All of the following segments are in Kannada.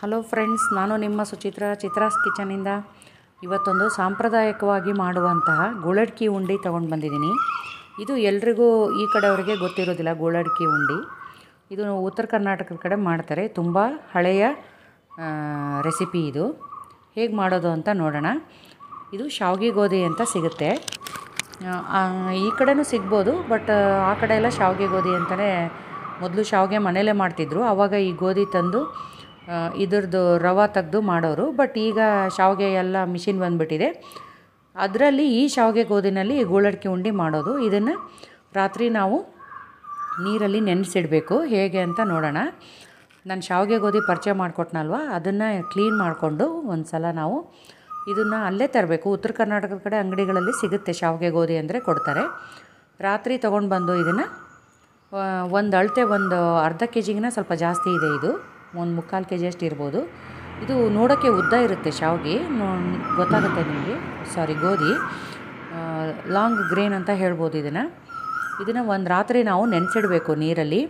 ಹಲೋ ಫ್ರೆಂಡ್ಸ್ ನಾನು ನಿಮ್ಮ ಸುಚಿತ್ರ ಚಿತ್ರಾಸ್ ಕಿಚನಿಂದ ಇವತ್ತೊಂದು ಸಾಂಪ್ರದಾಯಿಕವಾಗಿ ಮಾಡುವಂತಹ ಗೋಳಡ್ಕಿ ಉಂಡೆ ತೊಗೊಂಡು ಬಂದಿದ್ದೀನಿ ಇದು ಎಲ್ರಿಗೂ ಈ ಕಡೆಯವರಿಗೆ ಗೊತ್ತಿರೋದಿಲ್ಲ ಗೋಳಡ್ಕಿ ಉಂಡೆ ಇದು ಉತ್ತರ ಕರ್ನಾಟಕದ ಕಡೆ ಮಾಡ್ತಾರೆ ತುಂಬ ಹಳೆಯ ರೆಸಿಪಿ ಇದು ಹೇಗೆ ಮಾಡೋದು ಅಂತ ನೋಡೋಣ ಇದು ಶಾವಿಗೆ ಗೋಧಿ ಅಂತ ಸಿಗುತ್ತೆ ಈ ಕಡೆಯೂ ಸಿಗ್ಬೋದು ಬಟ್ ಆ ಕಡೆ ಎಲ್ಲ ಶಾವ್ಗೆ ಗೋಧಿ ಅಂತಲೇ ಮೊದಲು ಶಾವ್ಗೆ ಮನೇಲೇ ಮಾಡ್ತಿದ್ರು ಆವಾಗ ಈ ಗೋಧಿ ತಂದು ಇದ್ರದ್ದು ರವೆ ತೆಗೆದು ಮಾಡೋರು ಬಟ್ ಈಗ ಶಾವಿಗೆ ಎಲ್ಲ ಮಿಷಿನ್ ಬಂದುಬಿಟ್ಟಿದೆ ಅದರಲ್ಲಿ ಈ ಶಾವಿಗೆ ಗೋಧಿನಲ್ಲಿ ಗೋಳಡಿಕೆ ಉಂಡಿ ಮಾಡೋದು ಇದನ್ನು ರಾತ್ರಿ ನಾವು ನೀರಲ್ಲಿ ನೆನೆಸಿಡಬೇಕು ಹೇಗೆ ಅಂತ ನೋಡೋಣ ನಾನು ಶಾವಿಗೆ ಗೋಧಿ ಪರಿಚಯ ಮಾಡಿಕೊಟ್ನಲ್ವ ಅದನ್ನು ಕ್ಲೀನ್ ಮಾಡಿಕೊಂಡು ಒಂದು ಸಲ ನಾವು ಇದನ್ನು ಅಲ್ಲೇ ತರಬೇಕು ಉತ್ತರ ಕರ್ನಾಟಕದ ಕಡೆ ಅಂಗಡಿಗಳಲ್ಲಿ ಸಿಗುತ್ತೆ ಶಾವಿಗೆ ಗೋಧಿ ಅಂದರೆ ಕೊಡ್ತಾರೆ ರಾತ್ರಿ ತೊಗೊಂಡು ಬಂದು ಇದನ್ನು ಒಂದು ಅಳತೆ ಒಂದು ಅರ್ಧ ಕೆ ಜಿಗಿನ ಸ್ವಲ್ಪ ಜಾಸ್ತಿ ಇದೆ ಇದು ಒಂದು ಮುಕ್ಕಾಲು ಕೆ ಅಷ್ಟು ಇರ್ಬೋದು ಇದು ನೋಡೋಕ್ಕೆ ಉದ್ದ ಇರುತ್ತೆ ಶಾವಿಗೆ ನೋ ಗೊತ್ತಾಗುತ್ತೆ ನಿಮಗೆ ಸಾರಿ ಗೋಧಿ ಲಾಂಗ್ ಗ್ರೇನ್ ಅಂತ ಹೇಳ್ಬೋದು ಇದನ್ನು ಇದನ್ನು ಒಂದು ರಾತ್ರಿ ನಾವು ನೆನೆಸಿಡಬೇಕು ನೀರಲ್ಲಿ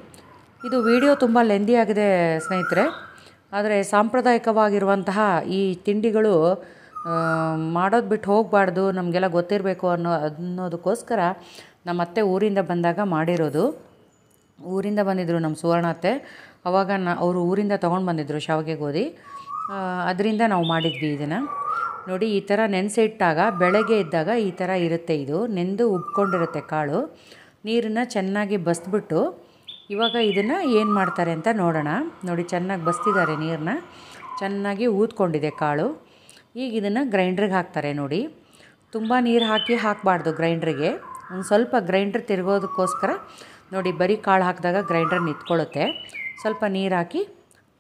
ಇದು ವಿಡಿಯೋ ತುಂಬ ಆಗಿದೆ ಸ್ನೇಹಿತರೆ ಆದರೆ ಸಾಂಪ್ರದಾಯಿಕವಾಗಿರುವಂತಹ ಈ ತಿಂಡಿಗಳು ಮಾಡೋದು ಬಿಟ್ಟು ಹೋಗಬಾರ್ದು ನಮಗೆಲ್ಲ ಗೊತ್ತಿರಬೇಕು ಅನ್ನೋ ಅನ್ನೋದಕ್ಕೋಸ್ಕರ ನಮ್ಮ ಅತ್ತೆ ಊರಿಂದ ಬಂದಾಗ ಮಾಡಿರೋದು ಊರಿಂದ ಬಂದಿದ್ದರು ನಮ್ಮ ಸುವರ್ಣ ಅತ್ತೆ ಅವಾಗ ನಾ ಅವರು ಊರಿಂದ ತೊಗೊಂಡು ಬಂದಿದ್ದರು ಶಾವಿಗೆ ಗೋಧಿ ಅದರಿಂದ ನಾವು ಮಾಡಿದ್ವಿ ಇದನ್ನು ನೋಡಿ ಈ ಥರ ನೆನೆಸಿಟ್ಟಾಗ ಬೆಳಗ್ಗೆ ಇದ್ದಾಗ ಈ ಥರ ಇರುತ್ತೆ ಇದು ನೆಂದು ಉಬ್ಕೊಂಡಿರುತ್ತೆ ಕಾಳು ನೀರನ್ನು ಚೆನ್ನಾಗಿ ಬಸ್ಬಿಟ್ಟು ಇವಾಗ ಇದನ್ನು ಏನು ಮಾಡ್ತಾರೆ ಅಂತ ನೋಡೋಣ ನೋಡಿ ಚೆನ್ನಾಗಿ ಬಸ್ತಿದ್ದಾರೆ ನೀರನ್ನ ಚೆನ್ನಾಗಿ ಊದ್ಕೊಂಡಿದೆ ಕಾಳು ಈಗ ಇದನ್ನು ಗ್ರೈಂಡ್ರಿಗೆ ಹಾಕ್ತಾರೆ ನೋಡಿ ತುಂಬ ನೀರು ಹಾಕಿ ಹಾಕಬಾರ್ದು ಗ್ರೈಂಡ್ರಿಗೆ ಒಂದು ಸ್ವಲ್ಪ ಗ್ರೈಂಡ್ರ್ ತಿರುಗೋದಕ್ಕೋಸ್ಕರ ನೋಡಿ ಬರೀ ಕಾಳು ಹಾಕಿದಾಗ ಗ್ರೈಂಡರ್ ನಿಂತ್ಕೊಳ್ಳುತ್ತೆ ಸ್ವಲ್ಪ ನೀರು ಹಾಕಿ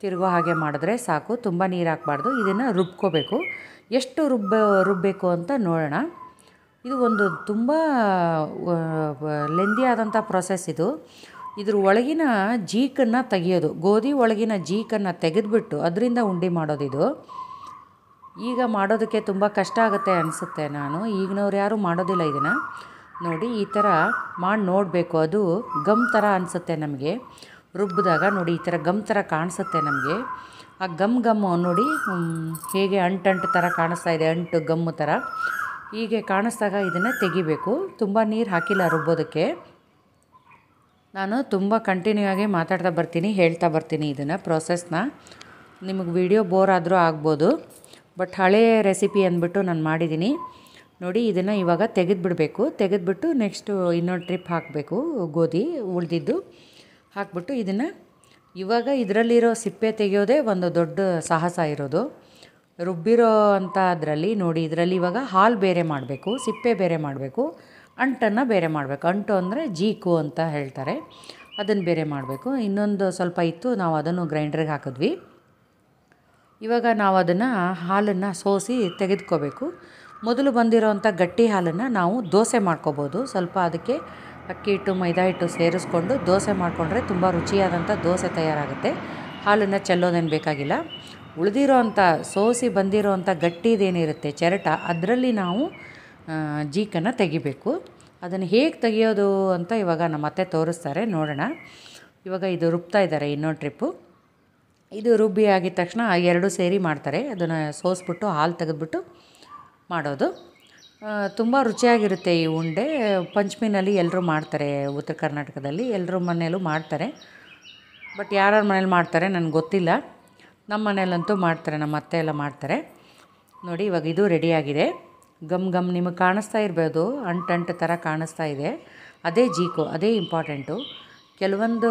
ತಿರುಗೋ ಹಾಗೆ ಮಾಡಿದ್ರೆ ಸಾಕು ತುಂಬ ನೀರು ಹಾಕಬಾರ್ದು ಇದನ್ನು ರುಬ್ಕೋಬೇಕು ಎಷ್ಟು ರುಬ್ಬ ರುಬ್ಬಬೇಕು ಅಂತ ನೋಡೋಣ ಇದು ಒಂದು ತುಂಬ ಲೆಂದಿ ಆದಂಥ ಪ್ರೊಸೆಸ್ ಇದು ಇದ್ರ ಒಳಗಿನ ಜೀಕನ್ನು ತೆಗೆಯೋದು ಗೋಧಿ ಒಳಗಿನ ಜೀಕನ್ನು ತೆಗೆದುಬಿಟ್ಟು ಅದರಿಂದ ಉಂಡೆ ಇದು ಈಗ ಮಾಡೋದಕ್ಕೆ ತುಂಬ ಕಷ್ಟ ಆಗುತ್ತೆ ಅನಿಸುತ್ತೆ ನಾನು ಈಗಿನವ್ರು ಯಾರೂ ಮಾಡೋದಿಲ್ಲ ಇದನ್ನು ನೋಡಿ ಈ ಥರ ಮಾಡಿ ನೋಡಬೇಕು ಅದು ಗಮ್ ಥರ ಅನಿಸುತ್ತೆ ನಮಗೆ ರುಬ್ಬಿದಾಗ ನೋಡಿ ಈ ಥರ ಗಮ್ ಥರ ಕಾಣಿಸುತ್ತೆ ನಮಗೆ ಆ ಗಮ್ ಗಮ್ಮು ನೋಡಿ ಹೇಗೆ ಅಂಟಂಟು ಥರ ಕಾಣಿಸ್ತಾ ಇದೆ ಅಂಟು ಗಮ್ಮು ಥರ ಹೀಗೆ ಕಾಣಿಸ್ದಾಗ ಇದನ್ನು ತೆಗಿಬೇಕು ತುಂಬ ನೀರು ಹಾಕಿಲ್ಲ ರುಬ್ಬೋದಕ್ಕೆ ನಾನು ತುಂಬ ಕಂಟಿನ್ಯೂ ಆಗಿ ಮಾತಾಡ್ತಾ ಬರ್ತೀನಿ ಹೇಳ್ತಾ ಬರ್ತೀನಿ ಇದನ್ನು ಪ್ರೊಸೆಸ್ನ ನಿಮಗೆ ವಿಡಿಯೋ ಬೋರ್ ಆದರೂ ಆಗ್ಬೋದು ಬಟ್ ಹಳೆಯ ರೆಸಿಪಿ ಅಂದ್ಬಿಟ್ಟು ನಾನು ಮಾಡಿದ್ದೀನಿ ನೋಡಿ ಇದನ್ನು ಇವಾಗ ತೆಗೆದುಬಿಡಬೇಕು ತೆಗೆದುಬಿಟ್ಟು ನೆಕ್ಸ್ಟು ಇನ್ನೊಂದು ಟ್ರಿಪ್ ಹಾಕಬೇಕು ಗೋಧಿ ಉಳಿದಿದ್ದು ಹಾಕ್ಬಿಟ್ಟು ಇದನ್ನು ಇವಾಗ ಇದರಲ್ಲಿರೋ ಸಿಪ್ಪೆ ತೆಗೆಯೋದೇ ಒಂದು ದೊಡ್ಡ ಸಾಹಸ ಇರೋದು ರುಬ್ಬಿರೋ ಅಂಥದ್ರಲ್ಲಿ ಅದರಲ್ಲಿ ನೋಡಿ ಇದರಲ್ಲಿ ಇವಾಗ ಹಾಲು ಬೇರೆ ಮಾಡಬೇಕು ಸಿಪ್ಪೆ ಬೇರೆ ಮಾಡಬೇಕು ಅಂಟನ್ನು ಬೇರೆ ಮಾಡಬೇಕು ಅಂಟು ಅಂದರೆ ಜೀಕು ಅಂತ ಹೇಳ್ತಾರೆ ಅದನ್ನು ಬೇರೆ ಮಾಡಬೇಕು ಇನ್ನೊಂದು ಸ್ವಲ್ಪ ಇತ್ತು ನಾವು ಅದನ್ನು ಗ್ರೈಂಡ್ರಿಗೆ ಹಾಕಿದ್ವಿ ಇವಾಗ ನಾವು ಅದನ್ನು ಹಾಲನ್ನು ಸೋಸಿ ತೆಗೆದುಕೋಬೇಕು ಮೊದಲು ಬಂದಿರೋವಂಥ ಗಟ್ಟಿ ಹಾಲನ್ನು ನಾವು ದೋಸೆ ಮಾಡ್ಕೋಬೋದು ಸ್ವಲ್ಪ ಅದಕ್ಕೆ ಅಕ್ಕಿ ಹಿಟ್ಟು ಮೈದಾ ಹಿಟ್ಟು ಸೇರಿಸ್ಕೊಂಡು ದೋಸೆ ಮಾಡಿಕೊಂಡ್ರೆ ತುಂಬ ರುಚಿಯಾದಂಥ ದೋಸೆ ತಯಾರಾಗುತ್ತೆ ಹಾಲನ್ನು ಚೆಲ್ಲೋದೇನು ಬೇಕಾಗಿಲ್ಲ ಉಳಿದಿರೋ ಅಂಥ ಸೋಸಿ ಬಂದಿರೋ ಅಂಥ ಗಟ್ಟಿದೇನಿರುತ್ತೆ ಚರಟ ಅದರಲ್ಲಿ ನಾವು ಜೀಕನ್ನು ತೆಗಿಬೇಕು ಅದನ್ನು ಹೇಗೆ ತೆಗಿಯೋದು ಅಂತ ಇವಾಗ ನಮ್ಮ ಅತ್ತೆ ತೋರಿಸ್ತಾರೆ ನೋಡೋಣ ಇವಾಗ ಇದು ರುಬ್ತಾ ಇದ್ದಾರೆ ಇನ್ನೊಂದು ಟ್ರಿಪ್ಪು ಇದು ರುಬ್ಬಿ ಆಗಿದ ತಕ್ಷಣ ಎರಡೂ ಸೇರಿ ಮಾಡ್ತಾರೆ ಅದನ್ನು ಸೋಸ್ಬಿಟ್ಟು ಹಾಲು ತೆಗೆದ್ಬಿಟ್ಟು ಮಾಡೋದು ತುಂಬ ರುಚಿಯಾಗಿರುತ್ತೆ ಈ ಉಂಡೆ ಪಂಚಮಿನಲ್ಲಿ ಎಲ್ಲರೂ ಮಾಡ್ತಾರೆ ಉತ್ತರ ಕರ್ನಾಟಕದಲ್ಲಿ ಎಲ್ಲರೂ ಮನೆಯಲ್ಲೂ ಮಾಡ್ತಾರೆ ಬಟ್ ಯಾರ್ಯಾರ ಮನೇಲಿ ಮಾಡ್ತಾರೆ ನನಗೆ ಗೊತ್ತಿಲ್ಲ ನಮ್ಮ ಮನೇಲಂತೂ ಮಾಡ್ತಾರೆ ನಮ್ಮ ಅತ್ತೆ ಎಲ್ಲ ಮಾಡ್ತಾರೆ ನೋಡಿ ಇವಾಗ ಇದು ರೆಡಿಯಾಗಿದೆ ಗಮ್ ಗಮ್ ನಿಮಗೆ ಕಾಣಿಸ್ತಾ ಇರ್ಬೋದು ಅಂಟು ಥರ ಕಾಣಿಸ್ತಾ ಇದೆ ಅದೇ ಜೀಕೋ ಅದೇ ಇಂಪಾರ್ಟೆಂಟು ಕೆಲವೊಂದು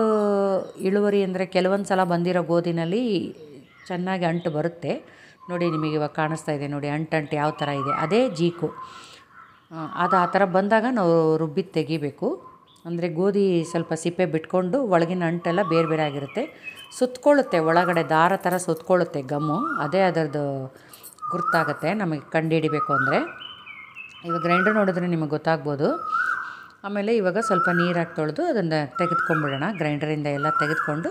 ಇಳುವರಿ ಅಂದರೆ ಕೆಲವೊಂದು ಸಲ ಬಂದಿರೋ ಗೋಧಿನಲ್ಲಿ ಚೆನ್ನಾಗಿ ಅಂಟು ಬರುತ್ತೆ ನೋಡಿ ನಿಮಗೆ ಇವಾಗ ಕಾಣಿಸ್ತಾ ಇದೆ ನೋಡಿ ಅಂಟಂಟು ಯಾವ ಥರ ಇದೆ ಅದೇ ಜೀಕು ಅದು ಆ ಥರ ಬಂದಾಗ ನಾವು ರುಬ್ಬಿ ತೆಗಿಬೇಕು ಅಂದರೆ ಗೋಧಿ ಸ್ವಲ್ಪ ಸಿಪ್ಪೆ ಬಿಟ್ಕೊಂಡು ಒಳಗಿನ ಅಂಟೆಲ್ಲ ಬೇರೆ ಬೇರೆ ಆಗಿರುತ್ತೆ ಸುತ್ತಕೊಳ್ಳುತ್ತೆ ಒಳಗಡೆ ದಾರ ಥರ ಸುತ್ತಕೊಳ್ಳುತ್ತೆ ಗಮ್ಮು ಅದೇ ಅದರದ್ದು ಗುರ್ತಾಗುತ್ತೆ ನಮಗೆ ಕಂಡುಹಿಡಿಬೇಕು ಅಂದರೆ ಇವಾಗ ಗ್ರೈಂಡರ್ ನೋಡಿದ್ರೆ ನಿಮಗೆ ಗೊತ್ತಾಗ್ಬೋದು ಆಮೇಲೆ ಇವಾಗ ಸ್ವಲ್ಪ ನೀರು ಹಾಕಿ ತೊಳೆದು ಅದನ್ನು ತೆಗೆದುಕೊಂಡ್ಬಿಡೋಣ ಗ್ರೈಂಡರಿಂದ ಎಲ್ಲ ತೆಗೆದುಕೊಂಡು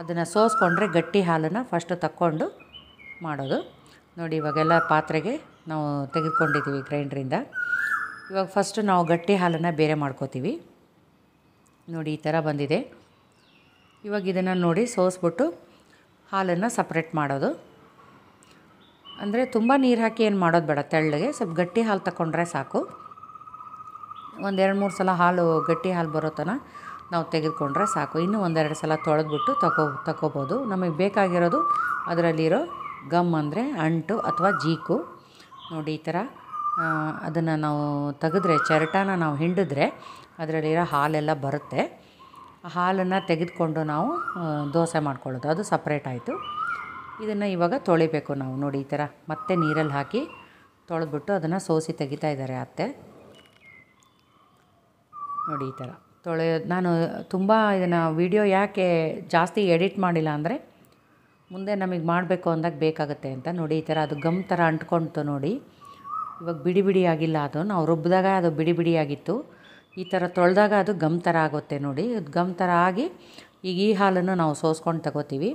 ಅದನ್ನು ಸೋಸ್ಕೊಂಡ್ರೆ ಗಟ್ಟಿ ಹಾಲನ್ನು ಫಸ್ಟು ತಕ್ಕೊಂಡು ಮಾಡೋದು ನೋಡಿ ಇವಾಗೆಲ್ಲ ಪಾತ್ರೆಗೆ ನಾವು ತೆಗೆದುಕೊಂಡಿದ್ದೀವಿ ಗ್ರೈಂಡ್ರಿಂದ ಇವಾಗ ಫಸ್ಟು ನಾವು ಗಟ್ಟಿ ಹಾಲನ್ನು ಬೇರೆ ಮಾಡ್ಕೋತೀವಿ ನೋಡಿ ಈ ಥರ ಬಂದಿದೆ ಇವಾಗ ಇದನ್ನು ನೋಡಿ ಸೋಸ್ಬಿಟ್ಟು ಹಾಲನ್ನು ಸಪ್ರೇಟ್ ಮಾಡೋದು ಅಂದರೆ ತುಂಬ ನೀರು ಹಾಕಿ ಏನು ಮಾಡೋದು ಬೇಡ ತೆಳ್ಳಗೆ ಸ್ವಲ್ಪ ಗಟ್ಟಿ ಹಾಲು ತಗೊಂಡ್ರೆ ಸಾಕು ಒಂದೆರಡು ಮೂರು ಸಲ ಹಾಲು ಗಟ್ಟಿ ಹಾಲು ಬರೋ ತನಕ ನಾವು ತೆಗೆದುಕೊಂಡ್ರೆ ಸಾಕು ಇನ್ನೂ ಒಂದೆರಡು ಸಲ ತೊಳೆದ್ಬಿಟ್ಟು ತಗೋ ತಗೋಬೋದು ನಮಗೆ ಬೇಕಾಗಿರೋದು ಅದರಲ್ಲಿರೋ ಗಮ್ ಅಂದರೆ ಅಂಟು ಅಥವಾ ಜೀಕು ನೋಡಿ ಈ ಥರ ಅದನ್ನು ನಾವು ತೆಗೆದ್ರೆ ಚರಟಾನ ನಾವು ಹಿಂಡಿದ್ರೆ ಅದರಲ್ಲಿರೋ ಹಾಲೆಲ್ಲ ಬರುತ್ತೆ ಹಾಲನ್ನು ತೆಗೆದುಕೊಂಡು ನಾವು ದೋಸೆ ಮಾಡ್ಕೊಳ್ಳೋದು ಅದು ಸಪ್ರೇಟ್ ಆಯಿತು ಇದನ್ನು ಇವಾಗ ತೊಳಿಬೇಕು ನಾವು ನೋಡಿ ಈ ಥರ ಮತ್ತೆ ನೀರಲ್ಲಿ ಹಾಕಿ ತೊಳೆದ್ಬಿಟ್ಟು ಅದನ್ನು ಸೋಸಿ ತೆಗಿತಾ ಇದ್ದಾರೆ ಅತ್ತೆ ನೋಡಿ ಈ ಥರ ತೊಳೆಯೋದು ನಾನು ತುಂಬ ಇದನ್ನು ವಿಡಿಯೋ ಯಾಕೆ ಜಾಸ್ತಿ ಎಡಿಟ್ ಮಾಡಿಲ್ಲ ಅಂದರೆ ಮುಂದೆ ನಮಗೆ ಮಾಡಬೇಕು ಅಂದಾಗ ಬೇಕಾಗುತ್ತೆ ಅಂತ ನೋಡಿ ಈ ಥರ ಅದು ಗಮ್ ಥರ ಅಂಟ್ಕೊಳ್ತು ನೋಡಿ ಇವಾಗ ಬಿಡಿ ಬಿಡಿ ಆಗಿಲ್ಲ ಅದು ನಾವು ರುಬ್ಬಿದಾಗ ಅದು ಬಿಡಿ ಬಿಡಿಯಾಗಿತ್ತು ಈ ಥರ ತೊಳೆದಾಗ ಅದು ಗಮ್ ಥರ ಆಗುತ್ತೆ ನೋಡಿ ಗಮ್ ಥರ ಆಗಿ ಈಗ ಈ ಹಾಲನ್ನು ನಾವು ಸೋಸ್ಕೊಂಡು ತಗೋತೀವಿ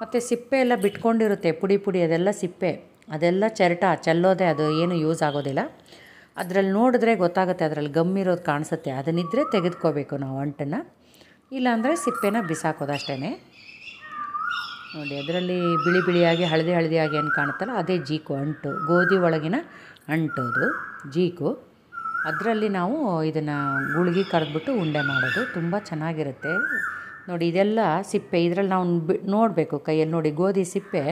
ಮತ್ತು ಸಿಪ್ಪೆ ಎಲ್ಲ ಬಿಟ್ಕೊಂಡಿರುತ್ತೆ ಪುಡಿ ಪುಡಿ ಅದೆಲ್ಲ ಸಿಪ್ಪೆ ಅದೆಲ್ಲ ಚರಟ ಚೆಲ್ಲೋದೆ ಅದು ಏನು ಯೂಸ್ ಆಗೋದಿಲ್ಲ ಅದರಲ್ಲಿ ನೋಡಿದ್ರೆ ಗೊತ್ತಾಗುತ್ತೆ ಅದರಲ್ಲಿ ಗಮ್ ಇರೋದು ಕಾಣಿಸುತ್ತೆ ಅದನ್ನಿದ್ರೆ ತೆಗೆದುಕೋಬೇಕು ನಾವು ಅಂಟನ್ನು ಇಲ್ಲಾಂದರೆ ಸಿಪ್ಪೆನ ಬಿಸಾಕೋದು ಅಷ್ಟೇ ನೋಡಿ ಅದರಲ್ಲಿ ಬಿಳಿ ಬಿಳಿಯಾಗಿ ಹಳದಿ ಹಳದಿಯಾಗಿ ಏನು ಕಾಣುತ್ತಲ್ಲ ಅದೇ ಜೀಕು ಅಂಟು ಗೋಧಿ ಒಳಗಿನ ಅಂಟೋದು ಜೀಕು ಅದರಲ್ಲಿ ನಾವು ಇದನ್ನು ಗುಳಿಗೆ ಕರೆದ್ಬಿಟ್ಟು ಉಂಡೆ ಮಾಡೋದು ತುಂಬ ಚೆನ್ನಾಗಿರುತ್ತೆ ನೋಡಿ ಇದೆಲ್ಲ ಸಿಪ್ಪೆ ಇದರಲ್ಲಿ ನಾವು ಬಿ ನೋಡಬೇಕು ಕೈಯಲ್ಲಿ ನೋಡಿ ಗೋಧಿ ಸಿಪ್ಪೆ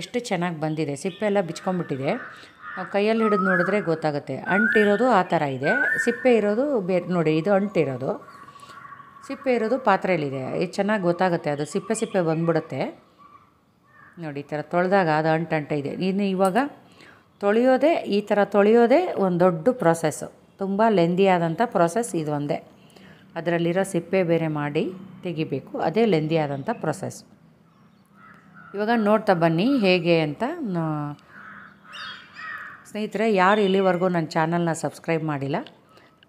ಎಷ್ಟು ಚೆನ್ನಾಗಿ ಬಂದಿದೆ ಸಿಪ್ಪೆ ಎಲ್ಲ ಬಿಚ್ಕೊಂಡ್ಬಿಟ್ಟಿದೆ ನಾವು ಕೈಯಲ್ಲಿ ಹಿಡಿದು ನೋಡಿದ್ರೆ ಗೊತ್ತಾಗುತ್ತೆ ಅಂಟಿರೋದು ಆ ಥರ ಇದೆ ಸಿಪ್ಪೆ ಇರೋದು ಬೇರೆ ನೋಡಿ ಇದು ಅಂಟಿರೋದು ಸಿಪ್ಪೆ ಇರೋದು ಪಾತ್ರೆಯಲ್ಲಿದೆ ಇದು ಚೆನ್ನಾಗಿ ಗೊತ್ತಾಗುತ್ತೆ ಅದು ಸಿಪ್ಪೆ ಸಿಪ್ಪೆ ಬಂದ್ಬಿಡುತ್ತೆ ನೋಡಿ ಈ ಥರ ತೊಳೆದಾಗ ಅದು ಅಂಟಂಟ ಇದೆ ಇನ್ನು ಇವಾಗ ತೊಳೆಯೋದೇ ಈ ಥರ ತೊಳೆಯೋದೇ ಒಂದು ದೊಡ್ಡ ಪ್ರೊಸೆಸ್ಸು ತುಂಬ ಲೆಂದಿಯಾದಂಥ ಪ್ರೊಸೆಸ್ ಇದೊಂದೇ ಅದರಲ್ಲಿರೋ ಸಿಪ್ಪೆ ಬೇರೆ ಮಾಡಿ ತೆಗಿಬೇಕು ಅದೇ ಆದಂಥ ಪ್ರೊಸೆಸ್ ಇವಾಗ ನೋಡ್ತಾ ಬನ್ನಿ ಹೇಗೆ ಅಂತ ಸ್ನೇಹಿತರೆ ಯಾರು ಇಲ್ಲಿವರೆಗೂ ನನ್ನ ಚಾನಲ್ನ ಸಬ್ಸ್ಕ್ರೈಬ್ ಮಾಡಿಲ್ಲ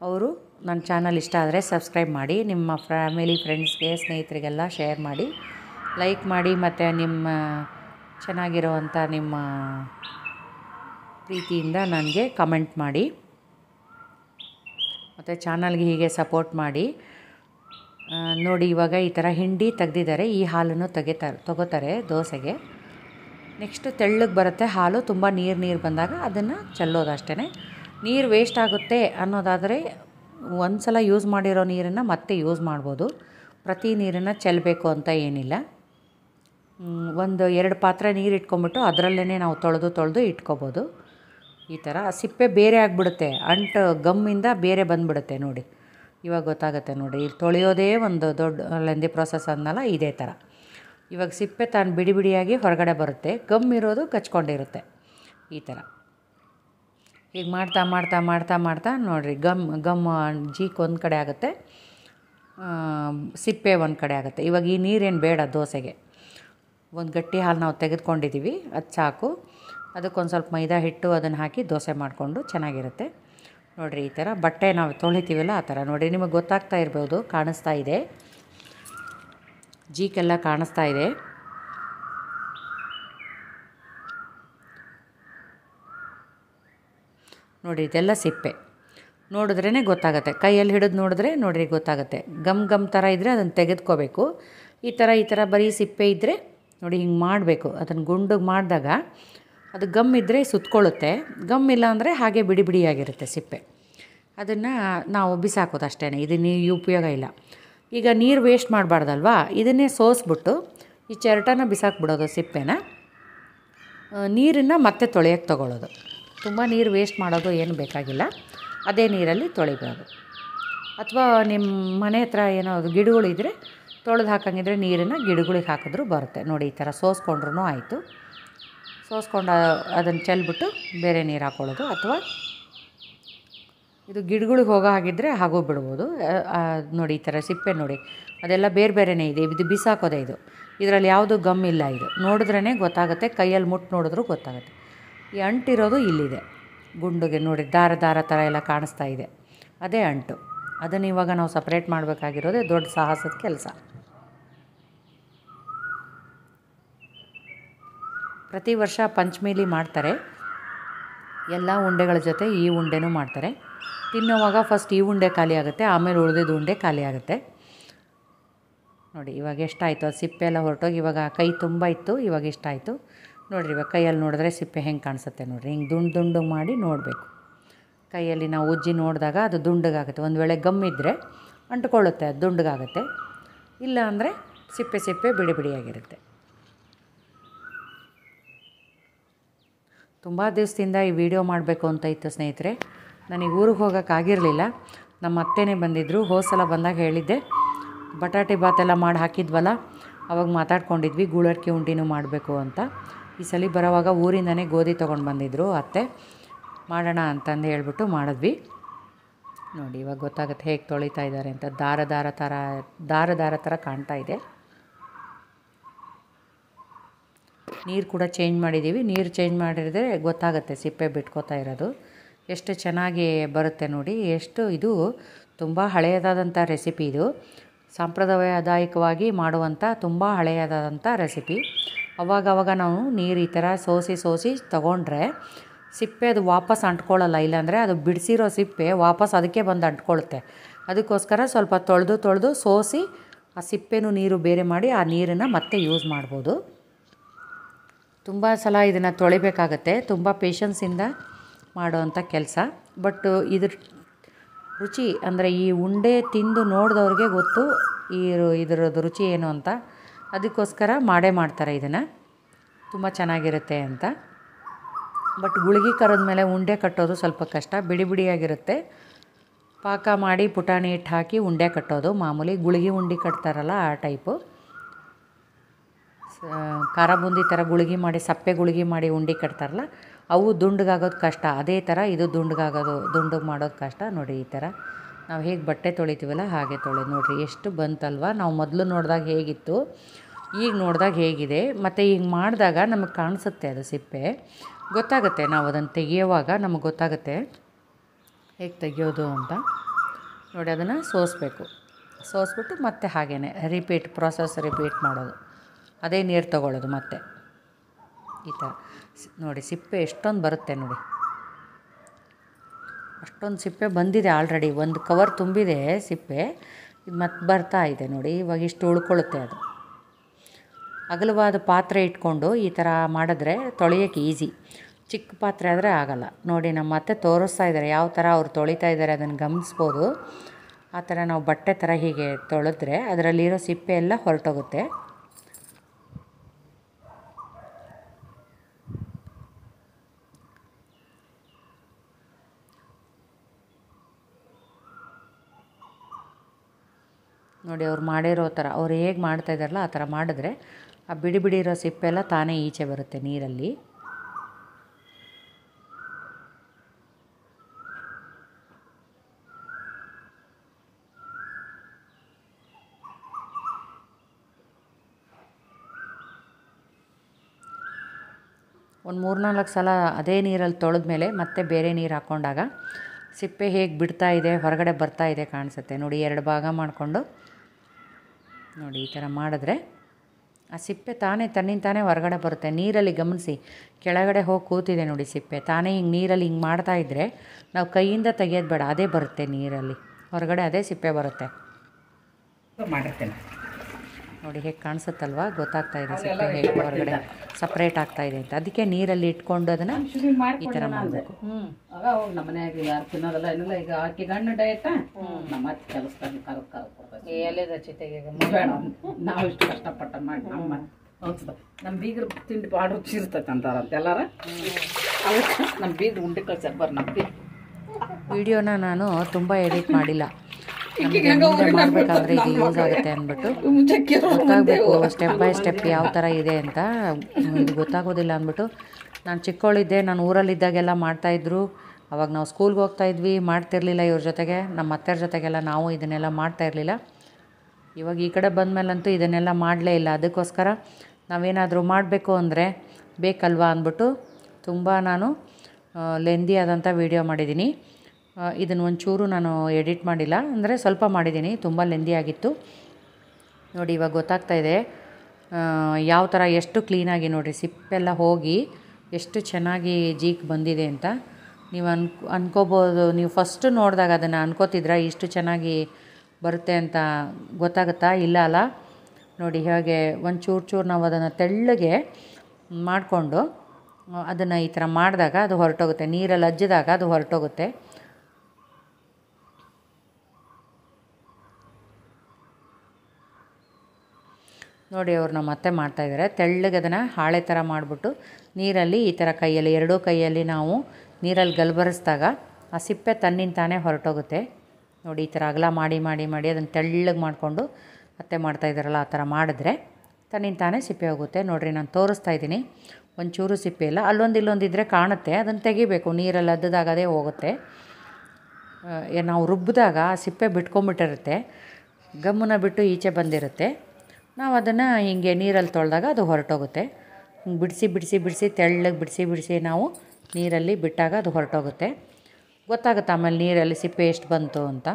ಅವರು ನನ್ನ ಚಾನಲ್ ಇಷ್ಟ ಆದರೆ ಸಬ್ಸ್ಕ್ರೈಬ್ ಮಾಡಿ ನಿಮ್ಮ ಫ್ಯಾಮಿಲಿ ಫ್ರೆಂಡ್ಸ್ಗೆ ಸ್ನೇಹಿತರಿಗೆಲ್ಲ ಶೇರ್ ಮಾಡಿ ಲೈಕ್ ಮಾಡಿ ಮತ್ತು ನಿಮ್ಮ ಚೆನ್ನಾಗಿರುವಂಥ ನಿಮ್ಮ ಪ್ರೀತಿಯಿಂದ ನನಗೆ ಕಮೆಂಟ್ ಮಾಡಿ ಮತ್ತು ಚಾನಲ್ಗೆ ಹೀಗೆ ಸಪೋರ್ಟ್ ಮಾಡಿ ನೋಡಿ ಇವಾಗ ಈ ಥರ ಹಿಂಡಿ ತೆಗ್ದಿದ್ದಾರೆ ಈ ಹಾಲನ್ನು ತೆಗಿತಾರೆ ತೊಗೋತಾರೆ ದೋಸೆಗೆ ನೆಕ್ಸ್ಟು ತೆಳ್ಳಗೆ ಬರುತ್ತೆ ಹಾಲು ತುಂಬ ನೀರು ನೀರು ಬಂದಾಗ ಅದನ್ನು ಚೆಲ್ಲೋದು ಅಷ್ಟೇ ನೀರು ವೇಸ್ಟ್ ಆಗುತ್ತೆ ಅನ್ನೋದಾದರೆ ಒಂದು ಸಲ ಯೂಸ್ ಮಾಡಿರೋ ನೀರನ್ನು ಮತ್ತೆ ಯೂಸ್ ಮಾಡ್ಬೋದು ಪ್ರತಿ ನೀರನ್ನು ಚೆಲ್ಲಬೇಕು ಅಂತ ಏನಿಲ್ಲ ಒಂದು ಎರಡು ಪಾತ್ರೆ ನೀರು ಇಟ್ಕೊಂಬಿಟ್ಟು ಅದರಲ್ಲೇ ನಾವು ತೊಳೆದು ತೊಳೆದು ಇಟ್ಕೊಬೋದು ಈ ಥರ ಸಿಪ್ಪೆ ಬೇರೆ ಆಗಿಬಿಡುತ್ತೆ ಅಂಟು ಗಮ್ಮಿಂದ ಬೇರೆ ಬಂದುಬಿಡುತ್ತೆ ನೋಡಿ ಇವಾಗ ಗೊತ್ತಾಗುತ್ತೆ ನೋಡಿ ಇಲ್ಲಿ ತೊಳೆಯೋದೇ ಒಂದು ದೊಡ್ಡ ಲೆಂದಿ ಪ್ರೊಸೆಸ್ ಅಂದಲ್ಲ ಇದೇ ಥರ ಇವಾಗ ಸಿಪ್ಪೆ ತಾನು ಬಿಡಿ ಬಿಡಿಯಾಗಿ ಹೊರಗಡೆ ಬರುತ್ತೆ ಗಮ್ ಇರೋದು ಕಚ್ಕೊಂಡಿರುತ್ತೆ ಈ ಥರ ಈಗ ಮಾಡ್ತಾ ಮಾಡ್ತಾ ಮಾಡ್ತಾ ಮಾಡ್ತಾ ನೋಡಿರಿ ಗಮ್ ಗಮ್ ಜೀಕ್ ಒಂದು ಕಡೆ ಆಗುತ್ತೆ ಸಿಪ್ಪೆ ಒಂದು ಕಡೆ ಆಗುತ್ತೆ ಇವಾಗ ಈ ನೀರೇನು ಬೇಡ ದೋಸೆಗೆ ಒಂದು ಗಟ್ಟಿ ಹಾಲು ನಾವು ತೆಗೆದುಕೊಂಡಿದ್ದೀವಿ ಅದು ಸಾಕು ಅದಕ್ಕೊಂದು ಸ್ವಲ್ಪ ಮೈದಾ ಹಿಟ್ಟು ಅದನ್ನು ಹಾಕಿ ದೋಸೆ ಮಾಡಿಕೊಂಡು ಚೆನ್ನಾಗಿರುತ್ತೆ ನೋಡಿರಿ ಈ ಥರ ಬಟ್ಟೆ ನಾವು ತೊಳಿತೀವಲ್ಲ ಆ ಥರ ನೋಡಿರಿ ನಿಮಗೆ ಗೊತ್ತಾಗ್ತಾ ಇರ್ಬೋದು ಕಾಣಿಸ್ತಾ ಇದೆ ಜೀಕೆಲ್ಲ ಕಾಣಿಸ್ತಾ ಇದೆ ನೋಡಿ ಇದೆಲ್ಲ ಸಿಪ್ಪೆ ನೋಡಿದ್ರೇ ಗೊತ್ತಾಗುತ್ತೆ ಕೈಯಲ್ಲಿ ಹಿಡಿದು ನೋಡಿದ್ರೆ ನೋಡಿರಿ ಗೊತ್ತಾಗುತ್ತೆ ಗಮ್ ಗಮ್ ಥರ ಇದ್ದರೆ ಅದನ್ನು ತೆಗೆದುಕೋಬೇಕು ಈ ಥರ ಈ ಥರ ಬರೀ ಸಿಪ್ಪೆ ಇದ್ದರೆ ನೋಡಿ ಹಿಂಗೆ ಮಾಡಬೇಕು ಅದನ್ನು ಗುಂಡಗೆ ಮಾಡಿದಾಗ ಅದು ಗಮ್ ಇದ್ದರೆ ಸುತ್ಕೊಳ್ಳುತ್ತೆ ಗಮ್ ಇಲ್ಲ ಅಂದರೆ ಹಾಗೆ ಬಿಡಿ ಬಿಡಿಯಾಗಿರುತ್ತೆ ಸಿಪ್ಪೆ ಅದನ್ನು ನಾವು ಬಿಸಾಕೋದು ಅಷ್ಟೇ ಇದನ್ನ ಉಪಯೋಗ ಇಲ್ಲ ಈಗ ನೀರು ವೇಸ್ಟ್ ಮಾಡಬಾರ್ದಲ್ವಾ ಇದನ್ನೇ ಸೋಸ್ಬಿಟ್ಟು ಈ ಚರಟನ ಬಿಸಾಕ್ಬಿಡೋದು ಸಿಪ್ಪೆನ ನೀರನ್ನು ಮತ್ತೆ ತೊಳೆಯೋಕ್ಕೆ ತೊಗೊಳ್ಳೋದು ತುಂಬ ನೀರು ವೇಸ್ಟ್ ಮಾಡೋದು ಏನು ಬೇಕಾಗಿಲ್ಲ ಅದೇ ನೀರಲ್ಲಿ ತೊಳಿಬೋದು ಅಥವಾ ನಿಮ್ಮ ಮನೆ ಹತ್ರ ಏನೋ ಗಿಡಗಳಿದ್ರೆ ತೊಳೆದು ಹಾಕಂಗಿದ್ರೆ ನೀರನ್ನು ಗಿಡಗಳಿಗೆ ಹಾಕಿದ್ರು ಬರುತ್ತೆ ನೋಡಿ ಈ ಥರ ಸೋಸ್ಕೊಂಡ್ರೂ ಆಯಿತು ಸೋಸ್ಕೊಂಡು ಅದನ್ನು ಚೆಲ್ಬಿಟ್ಟು ಬೇರೆ ನೀರು ಹಾಕೊಳ್ಳೋದು ಅಥವಾ ಇದು ಗಿಡಗಳಿಗೆ ಹೋಗೋ ಹಾಗಿದ್ದರೆ ಹಾಗೂ ಬಿಡ್ಬೋದು ನೋಡಿ ಈ ಥರ ಸಿಪ್ಪೆ ನೋಡಿ ಅದೆಲ್ಲ ಬೇರೆ ಬೇರೆನೇ ಇದೆ ಇದು ಬಿಸಾಕೋದೇ ಇದು ಇದರಲ್ಲಿ ಯಾವುದು ಗಮ್ ಇಲ್ಲ ಇದು ನೋಡಿದ್ರೇ ಗೊತ್ತಾಗುತ್ತೆ ಕೈಯಲ್ಲಿ ಮುಟ್ಟು ನೋಡಿದ್ರೂ ಗೊತ್ತಾಗುತ್ತೆ ಈ ಅಂಟಿರೋದು ಇಲ್ಲಿದೆ ಗುಂಡುಗೆ ನೋಡಿ ದಾರ ದಾರ ಥರ ಎಲ್ಲ ಕಾಣಿಸ್ತಾ ಇದೆ ಅದೇ ಅಂಟು ಅದನ್ನು ಇವಾಗ ನಾವು ಸಪ್ರೇಟ್ ಮಾಡಬೇಕಾಗಿರೋದೇ ದೊಡ್ಡ ಸಾಹಸದ ಕೆಲಸ ಪ್ರತಿ ವರ್ಷ ಪಂಚಮಿಲಿ ಮಾಡ್ತಾರೆ ಎಲ್ಲ ಉಂಡೆಗಳ ಜೊತೆ ಈ ಉಂಡೆನೂ ಮಾಡ್ತಾರೆ ತಿನ್ನೋವಾಗ ಫಸ್ಟ್ ಈ ಉಂಡೆ ಖಾಲಿ ಆಗುತ್ತೆ ಆಮೇಲೆ ಉಳಿದಿದ್ದು ಉಂಡೆ ಖಾಲಿ ಆಗುತ್ತೆ ನೋಡಿ ಇವಾಗ ಎಷ್ಟಾಯಿತು ಅದು ಸಿಪ್ಪೆ ಎಲ್ಲ ಹೊರಟೋಗಿ ಇವಾಗ ಕೈ ತುಂಬ ಇತ್ತು ಇವಾಗ ಇಷ್ಟಾಯಿತು ನೋಡಿರಿ ಇವಾಗ ಕೈಯಲ್ಲಿ ನೋಡಿದ್ರೆ ಸಿಪ್ಪೆ ಹೆಂಗೆ ಕಾಣಿಸುತ್ತೆ ನೋಡಿರಿ ಹಿಂಗೆ ದುಂಡು ದುಂಡು ಮಾಡಿ ನೋಡಬೇಕು ಕೈಯಲ್ಲಿ ನಾವು ಉಜ್ಜಿ ನೋಡಿದಾಗ ಅದು ದುಂಡಗಾಗುತ್ತೆ ಒಂದು ವೇಳೆ ಇದ್ದರೆ ಅಂಟ್ಕೊಳ್ಳುತ್ತೆ ಅದು ದುಂಡಗಾಗುತ್ತೆ ಇಲ್ಲ ಅಂದರೆ ಸಿಪ್ಪೆ ಸಿಪ್ಪೆ ಬಿಡಿ ಬಿಡಿಯಾಗಿರುತ್ತೆ ತುಂಬ ದಿವಸದಿಂದ ಈ ವಿಡಿಯೋ ಮಾಡಬೇಕು ಅಂತ ಇತ್ತು ಸ್ನೇಹಿತರೆ ನನಗೆ ಊರಿಗೆ ಹೋಗೋಕ್ಕಾಗಿರಲಿಲ್ಲ ನಮ್ಮ ಅತ್ತೆನೇ ಬಂದಿದ್ದರು ಹೋಸಲ ಬಂದಾಗ ಹೇಳಿದ್ದೆ ಬಟಾಟೆ ಎಲ್ಲ ಮಾಡಿ ಹಾಕಿದ್ವಲ್ಲ ಅವಾಗ ಮಾತಾಡ್ಕೊಂಡಿದ್ವಿ ಗುಳಡ್ಕೆ ಉಂಡಿನೂ ಮಾಡಬೇಕು ಅಂತ ಈ ಸಲ ಬರೋವಾಗ ಊರಿಂದನೇ ಗೋಧಿ ತೊಗೊಂಡು ಬಂದಿದ್ದರು ಅತ್ತೆ ಮಾಡೋಣ ಅಂತಂದು ಹೇಳಿಬಿಟ್ಟು ಮಾಡಿದ್ವಿ ನೋಡಿ ಇವಾಗ ಗೊತ್ತಾಗುತ್ತೆ ಹೇಗೆ ತೊಳಿತಾ ಇದ್ದಾರೆ ಅಂತ ದಾರ ದಾರ ಥರ ದಾರ ದಾರ ಥರ ಕಾಣ್ತಾ ಇದೆ ನೀರು ಕೂಡ ಚೇಂಜ್ ಮಾಡಿದ್ದೀವಿ ನೀರು ಚೇಂಜ್ ಮಾಡಿದರೆ ಗೊತ್ತಾಗುತ್ತೆ ಸಿಪ್ಪೆ ಬಿಟ್ಕೋತಾ ಇರೋದು ಎಷ್ಟು ಚೆನ್ನಾಗಿ ಬರುತ್ತೆ ನೋಡಿ ಎಷ್ಟು ಇದು ತುಂಬ ಹಳೆಯದಾದಂಥ ರೆಸಿಪಿ ಇದು ಸಾಂಪ್ರದಾಯದಾಯಕವಾಗಿ ಮಾಡುವಂಥ ತುಂಬ ಹಳೆಯದಾದಂಥ ರೆಸಿಪಿ ಅವಾಗವಾಗ ನಾವು ನೀರು ಈ ಥರ ಸೋಸಿ ಸೋಸಿ ತಗೊಂಡ್ರೆ ಸಿಪ್ಪೆ ಅದು ವಾಪಸ್ ಅಂಟ್ಕೊಳ್ಳಲ್ಲ ಇಲ್ಲಾಂದರೆ ಅದು ಬಿಡಿಸಿರೋ ಸಿಪ್ಪೆ ವಾಪಸ್ ಅದಕ್ಕೆ ಬಂದು ಅಂಟ್ಕೊಳ್ಳುತ್ತೆ ಅದಕ್ಕೋಸ್ಕರ ಸ್ವಲ್ಪ ತೊಳೆದು ತೊಳೆದು ಸೋಸಿ ಆ ಸಿಪ್ಪೆನೂ ನೀರು ಬೇರೆ ಮಾಡಿ ಆ ನೀರನ್ನು ಮತ್ತೆ ಯೂಸ್ ಮಾಡ್ಬೋದು ತುಂಬ ಸಲ ಇದನ್ನು ತೊಳಿಬೇಕಾಗತ್ತೆ ತುಂಬ ಪೇಷನ್ಸಿಂದ ಮಾಡೋವಂಥ ಕೆಲಸ ಬಟ್ ಇದ್ರ ರುಚಿ ಅಂದರೆ ಈ ಉಂಡೆ ತಿಂದು ನೋಡಿದವ್ರಿಗೆ ಗೊತ್ತು ಈ ಇದರದ್ದು ರುಚಿ ಏನು ಅಂತ ಅದಕ್ಕೋಸ್ಕರ ಮಾಡೇ ಮಾಡ್ತಾರೆ ಇದನ್ನು ತುಂಬ ಚೆನ್ನಾಗಿರುತ್ತೆ ಅಂತ ಬಟ್ ಗುಳಿಗೆ ಕರೆದ ಮೇಲೆ ಉಂಡೆ ಕಟ್ಟೋದು ಸ್ವಲ್ಪ ಕಷ್ಟ ಬಿಡಿ ಬಿಡಿಯಾಗಿರುತ್ತೆ ಪಾಕ ಮಾಡಿ ಪುಟಾಣಿ ಹಿಟ್ಟು ಹಾಕಿ ಉಂಡೆ ಕಟ್ಟೋದು ಮಾಮೂಲಿ ಗುಳಿಗೆ ಉಂಡೆ ಕಟ್ತಾರಲ್ಲ ಆ ಟೈಪು ಖಾರ ಬೂಂದಿ ಥರ ಗುಳಿಗೆ ಮಾಡಿ ಸಪ್ಪೆ ಗುಳಿಗೆ ಮಾಡಿ ಉಂಡೆ ಕಟ್ತಾರಲ್ಲ ಅವು ದುಂಡಗಾಗೋದು ಕಷ್ಟ ಅದೇ ಥರ ಇದು ದುಂಡಗಾಗೋದು ದುಂಡಗೆ ಮಾಡೋದು ಕಷ್ಟ ನೋಡಿ ಈ ಥರ ನಾವು ಹೇಗೆ ಬಟ್ಟೆ ತೊಳಿತೀವಲ್ಲ ಹಾಗೆ ತೊಳೆ ನೋಡಿರಿ ಎಷ್ಟು ಬಂತಲ್ವ ನಾವು ಮೊದಲು ನೋಡಿದಾಗ ಹೇಗಿತ್ತು ಈಗ ನೋಡಿದಾಗ ಹೇಗಿದೆ ಮತ್ತು ಈಗ ಮಾಡಿದಾಗ ನಮಗೆ ಕಾಣಿಸುತ್ತೆ ಅದು ಸಿಪ್ಪೆ ಗೊತ್ತಾಗುತ್ತೆ ನಾವು ಅದನ್ನು ತೆಗೆಯುವಾಗ ನಮಗೆ ಗೊತ್ತಾಗುತ್ತೆ ಹೇಗೆ ತೆಗೆಯೋದು ಅಂತ ನೋಡಿ ಅದನ್ನು ಸೋಸಬೇಕು ಸೋಸ್ಬಿಟ್ಟು ಮತ್ತೆ ಹಾಗೇ ರಿಪೀಟ್ ಪ್ರೊಸೆಸ್ ರಿಪೀಟ್ ಮಾಡೋದು ಅದೇ ನೀರು ತೊಗೊಳ್ಳೋದು ಮತ್ತೆ ಈ ಥರ ನೋಡಿ ಸಿಪ್ಪೆ ಎಷ್ಟೊಂದು ಬರುತ್ತೆ ನೋಡಿ ಅಷ್ಟೊಂದು ಸಿಪ್ಪೆ ಬಂದಿದೆ ಆಲ್ರೆಡಿ ಒಂದು ಕವರ್ ತುಂಬಿದೆ ಸಿಪ್ಪೆ ಇದು ಮತ್ತೆ ಬರ್ತಾ ಇದೆ ನೋಡಿ ಇವಾಗ ಇಷ್ಟು ಉಳ್ಕೊಳ್ಳುತ್ತೆ ಅದು ಅಗಲವಾದ ಪಾತ್ರೆ ಇಟ್ಕೊಂಡು ಈ ಥರ ಮಾಡಿದ್ರೆ ತೊಳೆಯೋಕ್ಕೆ ಈಸಿ ಚಿಕ್ಕ ಪಾತ್ರೆ ಆದರೆ ಆಗಲ್ಲ ನೋಡಿ ನಮ್ಮ ಮತ್ತೆ ತೋರಿಸ್ತಾ ಇದ್ದಾರೆ ಯಾವ ಥರ ಅವ್ರು ತೊಳಿತಾ ಇದ್ದಾರೆ ಅದನ್ನು ಗಮನಿಸ್ಬೋದು ಆ ಥರ ನಾವು ಬಟ್ಟೆ ಥರ ಹೀಗೆ ತೊಳೆದ್ರೆ ಅದರಲ್ಲಿರೋ ಸಿಪ್ಪೆ ಎಲ್ಲ ಹೊರಟೋಗುತ್ತೆ ನೋಡಿ ಅವ್ರು ಮಾಡಿರೋ ಥರ ಅವ್ರು ಹೇಗೆ ಮಾಡ್ತಾ ಇದ್ದಾರಲ್ಲ ಆ ಥರ ಮಾಡಿದ್ರೆ ಆ ಬಿಡಿ ಬಿಡಿರೋ ಸಿಪ್ಪೆ ಸಿಪ್ಪೆಲ್ಲ ತಾನೇ ಈಚೆ ಬರುತ್ತೆ ನೀರಲ್ಲಿ ಒಂದು ಮೂರ್ನಾಲ್ಕು ಸಲ ಅದೇ ನೀರಲ್ಲಿ ತೊಳೆದ ಮೇಲೆ ಮತ್ತೆ ಬೇರೆ ನೀರು ಹಾಕ್ಕೊಂಡಾಗ ಸಿಪ್ಪೆ ಹೇಗೆ ಬಿಡ್ತಾ ಇದೆ ಹೊರಗಡೆ ಬರ್ತಾ ಇದೆ ಕಾಣಿಸುತ್ತೆ ನೋಡಿ ಎರಡು ಭಾಗ ಮಾಡಿಕೊಂಡು ನೋಡಿ ಈ ಥರ ಮಾಡಿದ್ರೆ ಆ ಸಿಪ್ಪೆ ತಾನೇ ತನ್ನಿಂದ ತಾನೇ ಹೊರಗಡೆ ಬರುತ್ತೆ ನೀರಲ್ಲಿ ಗಮನಿಸಿ ಕೆಳಗಡೆ ಹೋಗಿ ಕೂತಿದೆ ನೋಡಿ ಸಿಪ್ಪೆ ತಾನೇ ಹಿಂಗೆ ನೀರಲ್ಲಿ ಹಿಂಗೆ ಮಾಡ್ತಾ ಇದ್ದರೆ ನಾವು ಕೈಯಿಂದ ತೆಗೆಯೋದು ಬೇಡ ಅದೇ ಬರುತ್ತೆ ನೀರಲ್ಲಿ ಹೊರಗಡೆ ಅದೇ ಸಿಪ್ಪೆ ಬರುತ್ತೆ ಮಾಡಿರ್ತೇನೆ ನೋಡಿ ಹೇಗೆ ಕಾಣಿಸುತ್ತಲ್ವಾ ಗೊತ್ತಾಗ್ತಾ ಇದೆ ಸಪ್ಪೆ ಹೇಗೆ ಹೊರಗಡೆ ಸಪ್ರೇಟ್ ಆಗ್ತಾ ಇದೆ ಅಂತ ಅದಕ್ಕೆ ನೀರಲ್ಲಿ ಇಟ್ಕೊಂಡು ಅದನ್ನು ಈ ಥರ ಮಾಡಬೇಕು ಆಗ ಅವ್ರು ನಮ್ಮ ಮನೆಯಾಗ ಯಾರು ತಿನ್ನೋದಲ್ಲ ಏನಿಲ್ಲ ಈಗ ಆಕೆ ಗಂಡು ಡಯಟಾ ನಮ್ಮ ಅತ್ತೆ ಕೆಲಸದಲ್ಲಿ ಕರು ಕರು ಕೊಡ್ಬೇಕು ಎಲೆದ ಜೊತೆಗೆ ಬೇಡ ನಾವು ಇಷ್ಟು ಕಷ್ಟಪಟ್ಟ ಮಾಡಿ ಹೌದು ಅನ್ಸುತ್ತೆ ನಮ್ಮ ಬೀಗರ ತಿಂಡಿ ಭಾಳ ರುಚಿ ಇರ್ತೈತೆ ಅಂತಾರಂತೆ ಎಲ್ಲಾರ ಅದಕ್ಕೆ ನಮ್ಮ ಬೀಗ್ರ ಉಂಡೆ ಕಳ್ಸ್ಯಾರ ಬರ್ರಿ ನಮ್ಮ ವಿಡಿಯೋನ ನಾನು ತುಂಬ ಎಡಿಟ್ ಮಾಡಿಲ್ಲ ಮಾಡ್ಬೇಕಾದ್ರೆ ಇದು ಯೂಸ್ ಆಗುತ್ತೆ ಅಂದ್ಬಿಟ್ಟು ಗೊತ್ತಾಗಬೇಕು ಸ್ಟೆಪ್ ಬೈ ಸ್ಟೆಪ್ ಯಾವ ಥರ ಇದೆ ಅಂತ ಇದು ಗೊತ್ತಾಗೋದಿಲ್ಲ ಅಂದ್ಬಿಟ್ಟು ನಾನು ಚಿಕ್ಕವಳಿದ್ದೆ ನಾನು ಊರಲ್ಲಿದ್ದಾಗೆಲ್ಲ ಮಾಡ್ತಾಯಿದ್ರು ಅವಾಗ ನಾವು ಸ್ಕೂಲ್ಗೆ ಹೋಗ್ತಾ ಇದ್ವಿ ಮಾಡ್ತಿರ್ಲಿಲ್ಲ ಇವ್ರ ಜೊತೆಗೆ ನಮ್ಮ ಅತ್ತೆರ ಜೊತೆಗೆಲ್ಲ ನಾವು ಇದನ್ನೆಲ್ಲ ಮಾಡ್ತಾ ಇರಲಿಲ್ಲ ಇವಾಗ ಈ ಕಡೆ ಬಂದಮೇಲಂತೂ ಇದನ್ನೆಲ್ಲ ಮಾಡಲೇ ಇಲ್ಲ ಅದಕ್ಕೋಸ್ಕರ ನಾವೇನಾದರೂ ಮಾಡಬೇಕು ಅಂದರೆ ಬೇಕಲ್ವಾ ಅಂದ್ಬಿಟ್ಟು ತುಂಬ ನಾನು ಲೆಂದಿ ಆದಂಥ ವೀಡಿಯೋ ಮಾಡಿದ್ದೀನಿ ಇದನ್ನು ಒಂಚೂರು ನಾನು ಎಡಿಟ್ ಮಾಡಿಲ್ಲ ಅಂದರೆ ಸ್ವಲ್ಪ ಮಾಡಿದ್ದೀನಿ ತುಂಬ ಲೆಂದಿ ಆಗಿತ್ತು ನೋಡಿ ಇವಾಗ ಗೊತ್ತಾಗ್ತಾ ಇದೆ ಯಾವ ಥರ ಎಷ್ಟು ಕ್ಲೀನಾಗಿ ನೋಡಿ ಸಿಪ್ಪೆಲ್ಲ ಹೋಗಿ ಎಷ್ಟು ಚೆನ್ನಾಗಿ ಜೀಕ್ ಬಂದಿದೆ ಅಂತ ನೀವು ಅನ್ ಅನ್ಕೋಬೋದು ನೀವು ಫಸ್ಟು ನೋಡಿದಾಗ ಅದನ್ನು ಅನ್ಕೋತಿದ್ರ ಇಷ್ಟು ಚೆನ್ನಾಗಿ ಬರುತ್ತೆ ಅಂತ ಗೊತ್ತಾಗುತ್ತಾ ಇಲ್ಲ ಅಲ್ಲ ನೋಡಿ ಹಾಗೆ ಒಂದು ಚೂರು ಚೂರು ನಾವು ಅದನ್ನು ತೆಳ್ಳಗೆ ಮಾಡಿಕೊಂಡು ಅದನ್ನು ಈ ಥರ ಮಾಡಿದಾಗ ಅದು ಹೊರಟೋಗುತ್ತೆ ನೀರಲ್ಲಿ ಅಜ್ಜಿದಾಗ ಅದು ಹೊರಟೋಗುತ್ತೆ ನೋಡಿ ಅವ್ರು ನಮ್ಮ ಅತ್ತೆ ಮಾಡ್ತಾಯಿದ್ದಾರೆ ತೆಳ್ಳಗೆ ಅದನ್ನು ಹಾಳೆ ಥರ ಮಾಡಿಬಿಟ್ಟು ನೀರಲ್ಲಿ ಈ ಥರ ಕೈಯಲ್ಲಿ ಎರಡೂ ಕೈಯಲ್ಲಿ ನಾವು ನೀರಲ್ಲಿ ಗಲ್ಬರಿಸಿದಾಗ ಆ ಸಿಪ್ಪೆ ತನ್ನಿಂದ ತಾನೇ ಹೊರಟೋಗುತ್ತೆ ನೋಡಿ ಈ ಥರ ಅಗಲ ಮಾಡಿ ಮಾಡಿ ಮಾಡಿ ಅದನ್ನು ತೆಳ್ಳಗೆ ಮಾಡಿಕೊಂಡು ಅತ್ತೆ ಮಾಡ್ತಾಯಿದ್ದಾರಲ್ಲ ಆ ಥರ ಮಾಡಿದ್ರೆ ತನ್ನಿಂದ ತಾನೇ ಸಿಪ್ಪೆ ಹೋಗುತ್ತೆ ನೋಡಿರಿ ನಾನು ತೋರಿಸ್ತಾ ಇದ್ದೀನಿ ಒಂಚೂರು ಸಿಪ್ಪೆ ಇಲ್ಲ ಅಲ್ಲೊಂದು ಇಲ್ಲೊಂದಿದ್ದರೆ ಕಾಣುತ್ತೆ ಅದನ್ನು ತೆಗಿಬೇಕು ನೀರಲ್ಲಿ ಅದ್ದದಾಗ ಅದೇ ಹೋಗುತ್ತೆ ನಾವು ರುಬ್ಬಿದಾಗ ಆ ಸಿಪ್ಪೆ ಬಿಟ್ಕೊಂಬಿಟ್ಟಿರುತ್ತೆ ಗಮ್ಮನ ಬಿಟ್ಟು ಈಚೆ ಬಂದಿರುತ್ತೆ ನಾವು ಅದನ್ನು ಹೀಗೆ ನೀರಲ್ಲಿ ತೊಳೆದಾಗ ಅದು ಹೊರಟೋಗುತ್ತೆ ಬಿಡಿಸಿ ಬಿಡಿಸಿ ಬಿಡಿಸಿ ತೆಳ್ಳಗೆ ಬಿಡಿಸಿ ಬಿಡಿಸಿ ನಾವು ನೀರಲ್ಲಿ ಬಿಟ್ಟಾಗ ಅದು ಹೊರಟೋಗುತ್ತೆ ಗೊತ್ತಾಗುತ್ತೆ ಆಮೇಲೆ ನೀರಲ್ಲಿ ಸಿಪ್ಪೆ ಎಷ್ಟು ಬಂತು ಅಂತ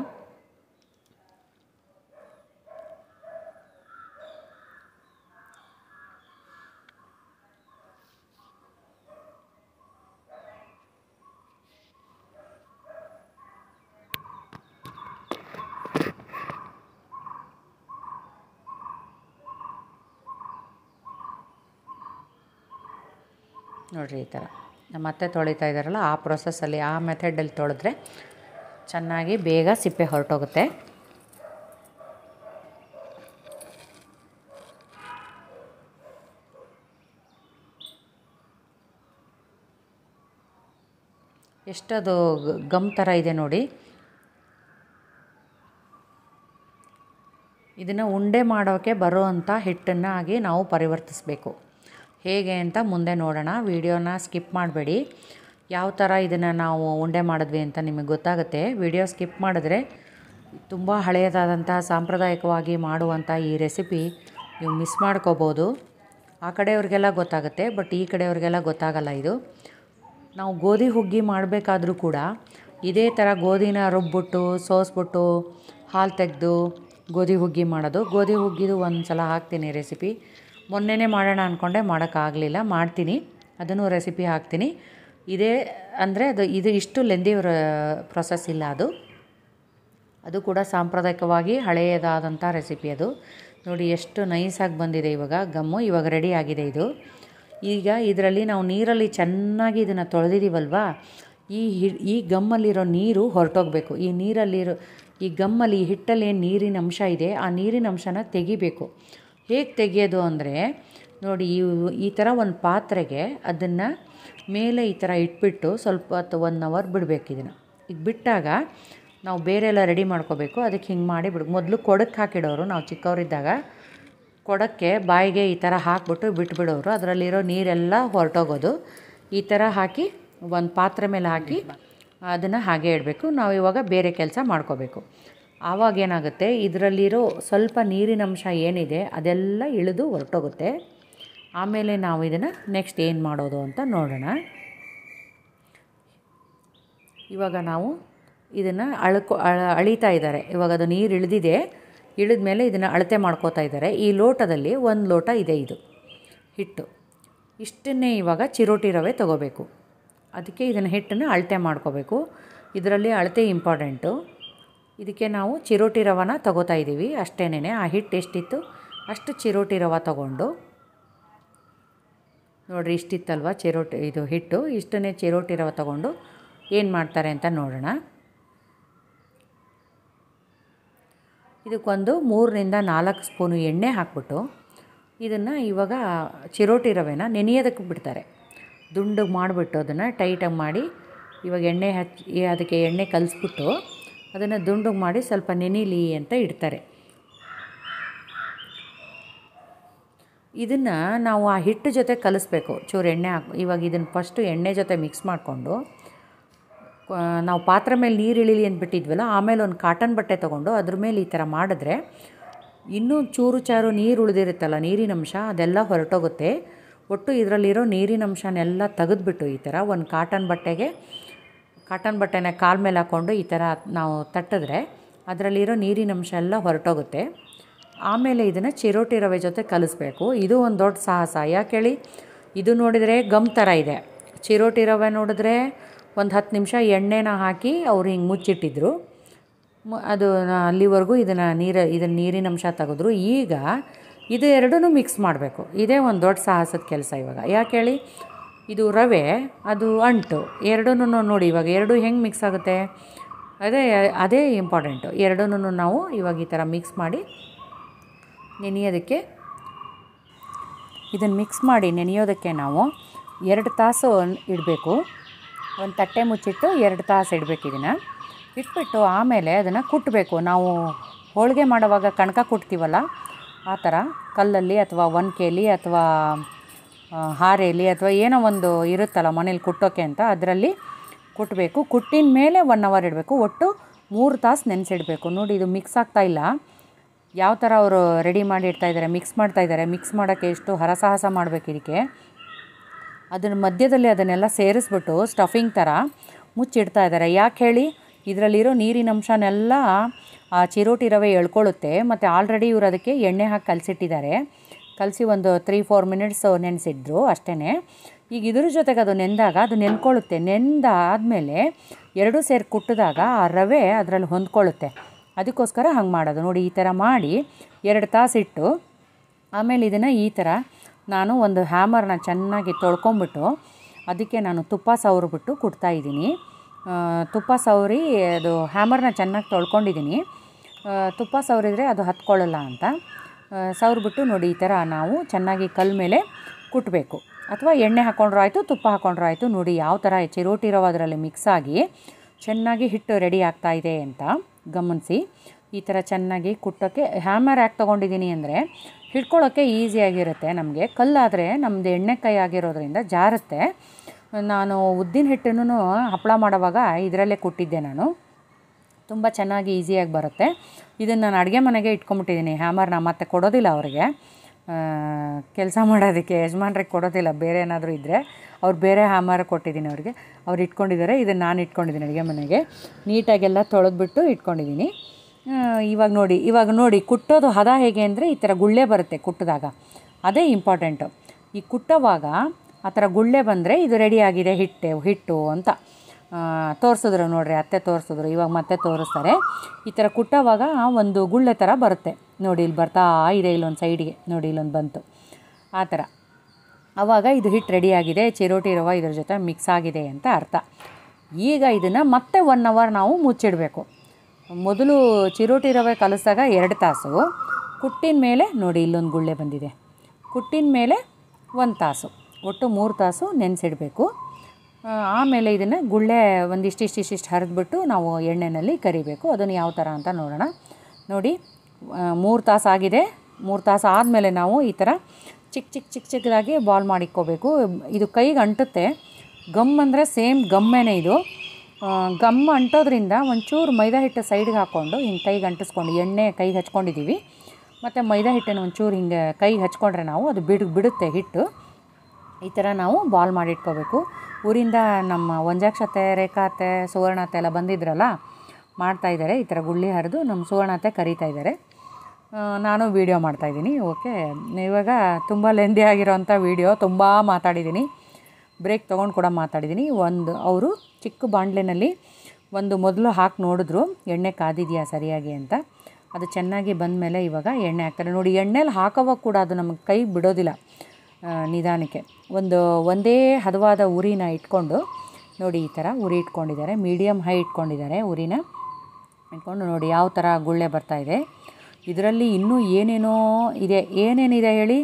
ನೋಡಿರಿ ಈ ಥರ ನಮ್ಮ ತೊಳಿತಾ ಇದ್ದಾರಲ್ಲ ಆ ಪ್ರೊಸೆಸ್ಸಲ್ಲಿ ಆ ಮೆಥಡಲ್ಲಿ ತೊಳೆದ್ರೆ ಚೆನ್ನಾಗಿ ಬೇಗ ಸಿಪ್ಪೆ ಹೊರಟೋಗುತ್ತೆ ಎಷ್ಟದು ಗಮ್ ಥರ ಇದೆ ನೋಡಿ ಇದನ್ನು ಉಂಡೆ ಮಾಡೋಕ್ಕೆ ಬರುವಂಥ ಹಿಟ್ಟನ್ನು ಆಗಿ ನಾವು ಪರಿವರ್ತಿಸಬೇಕು ಹೇಗೆ ಅಂತ ಮುಂದೆ ನೋಡೋಣ ವಿಡಿಯೋನ ಸ್ಕಿಪ್ ಮಾಡಬೇಡಿ ಯಾವ ಥರ ಇದನ್ನು ನಾವು ಉಂಡೆ ಮಾಡಿದ್ವಿ ಅಂತ ನಿಮಗೆ ಗೊತ್ತಾಗುತ್ತೆ ವಿಡಿಯೋ ಸ್ಕಿಪ್ ಮಾಡಿದ್ರೆ ತುಂಬ ಹಳೆಯದಾದಂಥ ಸಾಂಪ್ರದಾಯಿಕವಾಗಿ ಮಾಡುವಂಥ ಈ ರೆಸಿಪಿ ನೀವು ಮಿಸ್ ಮಾಡ್ಕೋಬೋದು ಆ ಕಡೆಯವ್ರಿಗೆಲ್ಲ ಗೊತ್ತಾಗುತ್ತೆ ಬಟ್ ಈ ಕಡೆಯವ್ರಿಗೆಲ್ಲ ಗೊತ್ತಾಗಲ್ಲ ಇದು ನಾವು ಗೋಧಿ ಹುಗ್ಗಿ ಮಾಡಬೇಕಾದ್ರೂ ಕೂಡ ಇದೇ ಥರ ಗೋಧಿನ ರುಬ್ಬಿಟ್ಟು ಸೋಸ್ಬಿಟ್ಟು ಹಾಲು ತೆಗೆದು ಗೋಧಿ ಹುಗ್ಗಿ ಮಾಡೋದು ಗೋಧಿ ಹುಗ್ಗಿದು ಒಂದು ಸಲ ಹಾಕ್ತೀನಿ ರೆಸಿಪಿ ಮೊನ್ನೆನೇ ಮಾಡೋಣ ಅಂದ್ಕೊಂಡೆ ಮಾಡೋಕ್ಕಾಗಲಿಲ್ಲ ಮಾಡ್ತೀನಿ ಅದನ್ನು ರೆಸಿಪಿ ಹಾಕ್ತೀನಿ ಇದೇ ಅಂದರೆ ಅದು ಇದು ಇಷ್ಟು ಲೆಂದಿ ಪ್ರೊಸೆಸ್ ಇಲ್ಲ ಅದು ಅದು ಕೂಡ ಸಾಂಪ್ರದಾಯಿಕವಾಗಿ ಹಳೆಯದಾದಂಥ ರೆಸಿಪಿ ಅದು ನೋಡಿ ಎಷ್ಟು ನೈಸಾಗಿ ಬಂದಿದೆ ಇವಾಗ ಗಮ್ಮು ಇವಾಗ ರೆಡಿ ಆಗಿದೆ ಇದು ಈಗ ಇದರಲ್ಲಿ ನಾವು ನೀರಲ್ಲಿ ಚೆನ್ನಾಗಿ ಇದನ್ನು ತೊಳೆದಿದ್ದೀವಲ್ವಾ ಈ ಹಿ ಈ ಗಮ್ಮಲ್ಲಿರೋ ನೀರು ಹೊರಟೋಗಬೇಕು ಈ ನೀರಲ್ಲಿರೋ ಈ ಗಮ್ಮಲ್ಲಿ ಹಿಟ್ಟಲ್ಲಿ ಏನು ನೀರಿನ ಅಂಶ ಇದೆ ಆ ನೀರಿನ ಅಂಶನ ತೆಗಿಬೇಕು ಹೇಗೆ ತೆಗೆಯೋದು ಅಂದರೆ ನೋಡಿ ಈ ಥರ ಒಂದು ಪಾತ್ರೆಗೆ ಅದನ್ನು ಮೇಲೆ ಈ ಥರ ಇಟ್ಬಿಟ್ಟು ಸ್ವಲ್ಪ ಹೊತ್ತು ಒನ್ ಅವರ್ ಬಿಡಬೇಕು ಇದನ್ನು ಇದು ಬಿಟ್ಟಾಗ ನಾವು ಬೇರೆ ಎಲ್ಲ ರೆಡಿ ಮಾಡ್ಕೋಬೇಕು ಅದಕ್ಕೆ ಹಿಂಗೆ ಮಾಡಿ ಬಿಡು ಮೊದಲು ಕೊಡಕ್ಕೆ ಹಾಕಿಡೋರು ನಾವು ಚಿಕ್ಕವರಿದ್ದಾಗ ಕೊಡಕ್ಕೆ ಬಾಯಿಗೆ ಈ ಥರ ಹಾಕ್ಬಿಟ್ಟು ಬಿಟ್ಬಿಡೋರು ಅದರಲ್ಲಿರೋ ನೀರೆಲ್ಲ ಹೊರಟೋಗೋದು ಈ ಥರ ಹಾಕಿ ಒಂದು ಪಾತ್ರೆ ಮೇಲೆ ಹಾಕಿ ಅದನ್ನು ಹಾಗೆ ಇಡಬೇಕು ನಾವು ಇವಾಗ ಬೇರೆ ಕೆಲಸ ಮಾಡ್ಕೋಬೇಕು ಆವಾಗ ಏನಾಗುತ್ತೆ ಇದರಲ್ಲಿರೋ ಸ್ವಲ್ಪ ನೀರಿನಂಶ ಏನಿದೆ ಅದೆಲ್ಲ ಇಳಿದು ಹೊರಟೋಗುತ್ತೆ ಆಮೇಲೆ ನಾವು ಇದನ್ನು ನೆಕ್ಸ್ಟ್ ಏನು ಮಾಡೋದು ಅಂತ ನೋಡೋಣ ಇವಾಗ ನಾವು ಇದನ್ನು ಅಳ್ಕೊ ಅಳಿತಾ ಇದ್ದಾರೆ ಇವಾಗ ಅದು ನೀರು ಇಳಿದಿದೆ ಇಳಿದ ಮೇಲೆ ಇದನ್ನು ಅಳತೆ ಮಾಡ್ಕೋತಾ ಇದ್ದಾರೆ ಈ ಲೋಟದಲ್ಲಿ ಒಂದು ಲೋಟ ಇದೆ ಇದು ಹಿಟ್ಟು ಇಷ್ಟನ್ನೇ ಇವಾಗ ಚಿರೋಟಿ ರವೆ ತೊಗೋಬೇಕು ಅದಕ್ಕೆ ಇದನ್ನು ಹಿಟ್ಟನ್ನು ಅಳತೆ ಮಾಡ್ಕೋಬೇಕು ಇದರಲ್ಲಿ ಅಳತೆ ಇಂಪಾರ್ಟೆಂಟು ಇದಕ್ಕೆ ನಾವು ಚಿರೋಟಿ ರವಾನ ತಗೋತಾ ಇದ್ದೀವಿ ಅಷ್ಟೇನೇ ಆ ಹಿಟ್ಟು ಎಷ್ಟಿತ್ತು ಅಷ್ಟು ಚಿರೋಟಿ ರವೆ ತಗೊಂಡು ನೋಡಿರಿ ಇಷ್ಟಿತ್ತಲ್ವ ಚಿರೋಟಿ ಇದು ಹಿಟ್ಟು ಇಷ್ಟನ್ನೇ ಚಿರೋಟಿ ರವೆ ತಗೊಂಡು ಏನು ಮಾಡ್ತಾರೆ ಅಂತ ನೋಡೋಣ ಇದಕ್ಕೊಂದು ಮೂರರಿಂದ ನಾಲ್ಕು ಸ್ಪೂನು ಎಣ್ಣೆ ಹಾಕ್ಬಿಟ್ಟು ಇದನ್ನು ಇವಾಗ ಚಿರೋಟಿ ರವೆನ ನೆನೆಯೋದಕ್ಕೆ ಬಿಡ್ತಾರೆ ದುಂಡಗೆ ಮಾಡಿಬಿಟ್ಟು ಅದನ್ನು ಟೈಟಾಗಿ ಮಾಡಿ ಇವಾಗ ಎಣ್ಣೆ ಹಚ್ಚಿ ಅದಕ್ಕೆ ಎಣ್ಣೆ ಕಲಿಸ್ಬಿಟ್ಟು ಅದನ್ನು ದುಂಡು ಮಾಡಿ ಸ್ವಲ್ಪ ನೆನಿಲಿ ಅಂತ ಇಡ್ತಾರೆ ಇದನ್ನು ನಾವು ಆ ಹಿಟ್ಟು ಜೊತೆ ಕಲಿಸ್ಬೇಕು ಚೂರು ಎಣ್ಣೆ ಹಾಕ್ ಇವಾಗ ಇದನ್ನು ಫಸ್ಟು ಎಣ್ಣೆ ಜೊತೆ ಮಿಕ್ಸ್ ಮಾಡಿಕೊಂಡು ನಾವು ಪಾತ್ರೆ ಮೇಲೆ ನೀರು ಇಳಿಲಿ ಅಂದ್ಬಿಟ್ಟಿದ್ವಲ್ಲ ಆಮೇಲೆ ಒಂದು ಕಾಟನ್ ಬಟ್ಟೆ ತೊಗೊಂಡು ಅದ್ರ ಮೇಲೆ ಈ ಥರ ಮಾಡಿದ್ರೆ ಇನ್ನೂ ಚೂರು ಚಾರು ನೀರು ಉಳಿದಿರುತ್ತಲ್ಲ ನೀರಿನಂಶ ಅದೆಲ್ಲ ಹೊರಟೋಗುತ್ತೆ ಒಟ್ಟು ಇದರಲ್ಲಿರೋ ನೀರಿನ ಅಂಶನೆಲ್ಲ ತೆಗೆದ್ಬಿಟ್ಟು ಈ ಥರ ಒಂದು ಕಾಟನ್ ಬಟ್ಟೆಗೆ ಕಾಟನ್ ಬಟ್ಟೆನ ಕಾಲ್ ಮೇಲೆ ಹಾಕ್ಕೊಂಡು ಈ ಥರ ನಾವು ತಟ್ಟಿದ್ರೆ ಅದರಲ್ಲಿರೋ ನೀರಿನ ಅಂಶ ಎಲ್ಲ ಹೊರಟೋಗುತ್ತೆ ಆಮೇಲೆ ಇದನ್ನು ಚಿರೋಟಿ ರವೆ ಜೊತೆ ಕಲಿಸ್ಬೇಕು ಇದು ಒಂದು ದೊಡ್ಡ ಸಾಹಸ ಯಾಕೆ ಹೇಳಿ ಇದು ನೋಡಿದರೆ ಗಮ್ ಥರ ಇದೆ ಚಿರೋಟಿ ರವೆ ನೋಡಿದ್ರೆ ಒಂದು ಹತ್ತು ನಿಮಿಷ ಎಣ್ಣೆನ ಹಾಕಿ ಅವರು ಹಿಂಗೆ ಮುಚ್ಚಿಟ್ಟಿದ್ರು ಅದು ಅಲ್ಲಿವರೆಗೂ ಇದನ್ನು ನೀರು ಇದನ್ನು ನೀರಿನಂಶ ತೆಗೆದ್ರು ಈಗ ಇದು ಎರಡೂ ಮಿಕ್ಸ್ ಮಾಡಬೇಕು ಇದೇ ಒಂದು ದೊಡ್ಡ ಸಾಹಸದ ಕೆಲಸ ಇವಾಗ ಯಾಕೆ ಹೇಳಿ ಇದು ರವೆ ಅದು ಅಂಟು ಎರಡನ್ನೂ ನೋಡಿ ಇವಾಗ ಎರಡೂ ಹೆಂಗೆ ಮಿಕ್ಸ್ ಆಗುತ್ತೆ ಅದೇ ಅದೇ ಇಂಪಾರ್ಟೆಂಟು ಎರಡನ್ನೂ ನಾವು ಇವಾಗ ಈ ಥರ ಮಿಕ್ಸ್ ಮಾಡಿ ನೆನೆಯೋದಕ್ಕೆ ಇದನ್ನು ಮಿಕ್ಸ್ ಮಾಡಿ ನೆನೆಯೋದಕ್ಕೆ ನಾವು ಎರಡು ತಾಸು ಇಡಬೇಕು ಒಂದು ತಟ್ಟೆ ಮುಚ್ಚಿಟ್ಟು ಎರಡು ತಾಸು ಇಡಬೇಕು ಇದನ್ನು ಇಟ್ಬಿಟ್ಟು ಆಮೇಲೆ ಅದನ್ನು ಕುಟ್ಟಬೇಕು ನಾವು ಹೋಳಿಗೆ ಮಾಡೋವಾಗ ಕಣಕ ಕುಟ್ತೀವಲ್ಲ ಆ ಥರ ಕಲ್ಲಲ್ಲಿ ಅಥವಾ ಕೆಲಿ ಅಥವಾ ಹಾರೆಯಲ್ಲಿ ಅಥವಾ ಏನೋ ಒಂದು ಇರುತ್ತಲ್ಲ ಮನೇಲಿ ಕುಟ್ಟೋಕ್ಕೆ ಅಂತ ಅದರಲ್ಲಿ ಕುಟ್ಟಬೇಕು ಕುಟ್ಟಿನ ಮೇಲೆ ಒನ್ ಅವರ್ ಇಡಬೇಕು ಒಟ್ಟು ಮೂರು ತಾಸು ನೆನೆಸಿಡಬೇಕು ನೋಡಿ ಇದು ಮಿಕ್ಸ್ ಆಗ್ತಾ ಇಲ್ಲ ಯಾವ ಥರ ಅವರು ರೆಡಿ ಮಾಡಿ ಇಡ್ತಾ ಇದ್ದಾರೆ ಮಿಕ್ಸ್ ಮಾಡ್ತಾ ಇದ್ದಾರೆ ಮಿಕ್ಸ್ ಮಾಡೋಕ್ಕೆ ಎಷ್ಟು ಹರಸಾಹಸ ಮಾಡಬೇಕು ಇದಕ್ಕೆ ಅದನ್ನು ಮಧ್ಯದಲ್ಲಿ ಅದನ್ನೆಲ್ಲ ಸೇರಿಸ್ಬಿಟ್ಟು ಸ್ಟಫಿಂಗ್ ಥರ ಮುಚ್ಚಿಡ್ತಾ ಇದ್ದಾರೆ ಯಾಕೆ ಹೇಳಿ ಇದರಲ್ಲಿರೋ ನೀರಿನ ಅಂಶನೆಲ್ಲ ಚಿರೋಟಿ ರವೆ ಎಳ್ಕೊಳ್ಳುತ್ತೆ ಮತ್ತು ಆಲ್ರೆಡಿ ಇವರು ಅದಕ್ಕೆ ಎಣ್ಣೆ ಹಾಕಿ ಕಲಸಿಟ್ಟಿದ್ದಾರೆ ಕಲಸಿ ಒಂದು ತ್ರೀ ಫೋರ್ ಮಿನಿಟ್ಸ್ ನೆನೆಸಿದ್ರು ಅಷ್ಟೇ ಈಗ ಇದ್ರ ಜೊತೆಗೆ ಅದು ನೆಂದಾಗ ಅದು ನೆನ್ಕೊಳ್ಳುತ್ತೆ ನೆಂದಾದಮೇಲೆ ಎರಡು ಸೇರಿ ಕುಟ್ಟಿದಾಗ ಆ ರವೆ ಅದರಲ್ಲಿ ಹೊಂದ್ಕೊಳ್ಳುತ್ತೆ ಅದಕ್ಕೋಸ್ಕರ ಹಂಗೆ ಮಾಡೋದು ನೋಡಿ ಈ ಥರ ಮಾಡಿ ಎರಡು ತಾಸು ಇಟ್ಟು ಆಮೇಲೆ ಇದನ್ನು ಈ ಥರ ನಾನು ಒಂದು ಹ್ಯಾಮರ್ನ ಚೆನ್ನಾಗಿ ತೊಳ್ಕೊಂಬಿಟ್ಟು ಅದಕ್ಕೆ ನಾನು ತುಪ್ಪ ಸವರಿಬಿಟ್ಟು ಇದ್ದೀನಿ ತುಪ್ಪ ಸವರಿ ಅದು ಹ್ಯಾಮರ್ನ ಚೆನ್ನಾಗಿ ತೊಳ್ಕೊಂಡಿದ್ದೀನಿ ತುಪ್ಪ ಸವರಿದರೆ ಅದು ಹತ್ಕೊಳ್ಳಲ್ಲ ಅಂತ ಸವ್ರಿಬಿಟ್ಟು ನೋಡಿ ಈ ಥರ ನಾವು ಚೆನ್ನಾಗಿ ಕಲ್ ಮೇಲೆ ಕುಟ್ಟಬೇಕು ಅಥವಾ ಎಣ್ಣೆ ಆಯಿತು ತುಪ್ಪ ಆಯಿತು ನೋಡಿ ಯಾವ ಥರ ಚಿರೋಟಿ ಅದರಲ್ಲಿ ಮಿಕ್ಸ್ ಆಗಿ ಚೆನ್ನಾಗಿ ಹಿಟ್ಟು ರೆಡಿ ಆಗ್ತಾ ಇದೆ ಅಂತ ಗಮನಿಸಿ ಈ ಥರ ಚೆನ್ನಾಗಿ ಕುಟ್ಟೋಕ್ಕೆ ಹ್ಯಾಮರ್ ಯಾಕೆ ತೊಗೊಂಡಿದ್ದೀನಿ ಅಂದರೆ ಹಿಡ್ಕೊಳ್ಳೋಕ್ಕೆ ಈಸಿಯಾಗಿರುತ್ತೆ ನಮಗೆ ಕಲ್ಲಾದರೆ ನಮ್ಮದು ಎಣ್ಣೆ ಕೈ ಆಗಿರೋದ್ರಿಂದ ಜಾರುತ್ತೆ ನಾನು ಉದ್ದಿನ ಹಿಟ್ಟನ್ನು ಹಪ್ಪಳ ಮಾಡೋವಾಗ ಇದರಲ್ಲೇ ಕುಟ್ಟಿದ್ದೆ ನಾನು ತುಂಬ ಚೆನ್ನಾಗಿ ಈಸಿಯಾಗಿ ಬರುತ್ತೆ ಇದನ್ನು ನಾನು ಅಡುಗೆ ಮನೆಗೆ ಇಟ್ಕೊಂಬಿಟ್ಟಿದ್ದೀನಿ ನಾ ಮತ್ತೆ ಕೊಡೋದಿಲ್ಲ ಅವರಿಗೆ ಕೆಲಸ ಮಾಡೋದಕ್ಕೆ ಯಜಮಾನ್ರಿಗೆ ಕೊಡೋದಿಲ್ಲ ಬೇರೆ ಏನಾದರೂ ಇದ್ದರೆ ಅವ್ರು ಬೇರೆ ಹ್ಯಾಮರ್ ಕೊಟ್ಟಿದ್ದೀನಿ ಅವ್ರಿಗೆ ಅವ್ರು ಇಟ್ಕೊಂಡಿದ್ದಾರೆ ಇದನ್ನು ನಾನು ಇಟ್ಕೊಂಡಿದ್ದೀನಿ ಅಡುಗೆ ಮನೆಗೆ ನೀಟಾಗೆಲ್ಲ ತೊಳೆದ್ಬಿಟ್ಟು ಇಟ್ಕೊಂಡಿದ್ದೀನಿ ಇವಾಗ ನೋಡಿ ಇವಾಗ ನೋಡಿ ಕುಟ್ಟೋದು ಹದ ಹೇಗೆ ಅಂದರೆ ಈ ಥರ ಗುಳ್ಳೆ ಬರುತ್ತೆ ಕುಟ್ಟಿದಾಗ ಅದೇ ಇಂಪಾರ್ಟೆಂಟು ಈ ಕುಟ್ಟೋವಾಗ ಆ ಥರ ಗುಳ್ಳೆ ಬಂದರೆ ಇದು ರೆಡಿಯಾಗಿದೆ ಹಿಟ್ಟೆ ಹಿಟ್ಟು ಅಂತ ತೋರಿಸಿದ್ರು ನೋಡಿರಿ ಅತ್ತೆ ತೋರಿಸಿದ್ರು ಇವಾಗ ಮತ್ತೆ ತೋರಿಸ್ತಾರೆ ಈ ಥರ ಕುಟ್ಟವಾಗ ಒಂದು ಗುಳ್ಳೆ ಥರ ಬರುತ್ತೆ ನೋಡಿ ಇಲ್ಲಿ ಬರ್ತಾ ಇದೆ ಇಲ್ಲೊಂದು ಸೈಡಿಗೆ ನೋಡಿ ಇಲ್ಲೊಂದು ಬಂತು ಆ ಥರ ಆವಾಗ ಇದು ಹಿಟ್ಟು ರೆಡಿಯಾಗಿದೆ ಚಿರೋಟಿ ರವೆ ಇದ್ರ ಜೊತೆ ಮಿಕ್ಸ್ ಆಗಿದೆ ಅಂತ ಅರ್ಥ ಈಗ ಇದನ್ನು ಮತ್ತೆ ಒನ್ ಅವರ್ ನಾವು ಮುಚ್ಚಿಡಬೇಕು ಮೊದಲು ಚಿರೋಟಿ ರವೆ ಕಲಿಸಿದಾಗ ಎರಡು ತಾಸು ಕುಟ್ಟಿನ ಮೇಲೆ ನೋಡಿ ಇಲ್ಲೊಂದು ಗುಳ್ಳೆ ಬಂದಿದೆ ಕುಟ್ಟಿನ ಮೇಲೆ ಒಂದು ತಾಸು ಒಟ್ಟು ಮೂರು ತಾಸು ನೆನೆಸಿಡಬೇಕು ಆಮೇಲೆ ಇದನ್ನು ಗುಳ್ಳೆ ಒಂದಿಷ್ಟು ಇಷ್ಟಿಷ್ಟು ಹರಿದ್ಬಿಟ್ಟು ನಾವು ಎಣ್ಣೆಯಲ್ಲಿ ಕರಿಬೇಕು ಅದನ್ನು ಯಾವ ಥರ ಅಂತ ನೋಡೋಣ ನೋಡಿ ಮೂರು ತಾಸು ಆಗಿದೆ ಮೂರು ತಾಸು ಆದಮೇಲೆ ನಾವು ಈ ಥರ ಚಿಕ್ಕ ಚಿಕ್ಕ ಚಿಕ್ಕ ಚಿಕ್ಕದಾಗಿ ಬಾಲ್ ಮಾಡಿಕ್ಕೋಬೇಕು ಇದು ಕೈಗೆ ಅಂಟುತ್ತೆ ಗಮ್ ಅಂದರೆ ಸೇಮ್ ಗಮ್ಮೇನೆ ಇದು ಗಮ್ ಅಂಟೋದ್ರಿಂದ ಒಂಚೂರು ಮೈದಾ ಹಿಟ್ಟು ಸೈಡ್ಗೆ ಹಾಕ್ಕೊಂಡು ಹಿಂಗೆ ಕೈಗೆ ಅಂಟಿಸ್ಕೊಂಡು ಎಣ್ಣೆ ಕೈಗೆ ಹಚ್ಕೊಂಡಿದ್ದೀವಿ ಮತ್ತು ಮೈದಾ ಹಿಟ್ಟನ್ನು ಒಂಚೂರು ಹಿಂಗೆ ಕೈಗೆ ಹಚ್ಕೊಂಡ್ರೆ ನಾವು ಅದು ಬಿಡು ಬಿಡುತ್ತೆ ಹಿಟ್ಟು ಈ ಥರ ನಾವು ಬಾಲ್ ಮಾಡಿಟ್ಕೋಬೇಕು ಊರಿಂದ ನಮ್ಮ ಒಂಜಾಕ್ಷತೆ ರೇಖಾತೆ ಸುವರ್ಣತೆ ಎಲ್ಲ ಬಂದಿದ್ರಲ್ಲ ಮಾಡ್ತಾಯಿದ್ದಾರೆ ಈ ಥರ ಗುಳ್ಳಿ ಹರಿದು ನಮ್ಮ ಸುವರ್ಣತೆ ಕರೀತಾ ಇದ್ದಾರೆ ನಾನು ವೀಡಿಯೋ ಮಾಡ್ತಾಯಿದ್ದೀನಿ ಓಕೆ ಇವಾಗ ತುಂಬ ಲೆಂದಿ ಆಗಿರೋಂಥ ವೀಡಿಯೋ ತುಂಬ ಮಾತಾಡಿದ್ದೀನಿ ಬ್ರೇಕ್ ತೊಗೊಂಡು ಕೂಡ ಮಾತಾಡಿದ್ದೀನಿ ಒಂದು ಅವರು ಚಿಕ್ಕ ಬಾಂಡ್ಲಿನಲ್ಲಿ ಒಂದು ಮೊದಲು ಹಾಕಿ ನೋಡಿದ್ರು ಎಣ್ಣೆ ಕಾದಿದೆಯಾ ಸರಿಯಾಗಿ ಅಂತ ಅದು ಚೆನ್ನಾಗಿ ಬಂದ ಮೇಲೆ ಇವಾಗ ಎಣ್ಣೆ ಹಾಕ್ತಾರೆ ನೋಡಿ ಎಣ್ಣೆಲಿ ಹಾಕೋವಾಗ ಕೂಡ ಅದು ನಮಗೆ ಕೈ ಬಿಡೋದಿಲ್ಲ ನಿಧಾನಕ್ಕೆ ಒಂದು ಒಂದೇ ಹದವಾದ ಉರಿನ ಇಟ್ಕೊಂಡು ನೋಡಿ ಈ ಥರ ಉರಿ ಇಟ್ಕೊಂಡಿದ್ದಾರೆ ಮೀಡಿಯಮ್ ಹೈ ಇಟ್ಕೊಂಡಿದ್ದಾರೆ ಉರಿನ ಇಟ್ಕೊಂಡು ನೋಡಿ ಯಾವ ಥರ ಗುಳ್ಳೆ ಬರ್ತಾಯಿದೆ ಇದರಲ್ಲಿ ಇನ್ನೂ ಏನೇನೋ ಇದೆ ಏನೇನಿದೆ ಹೇಳಿ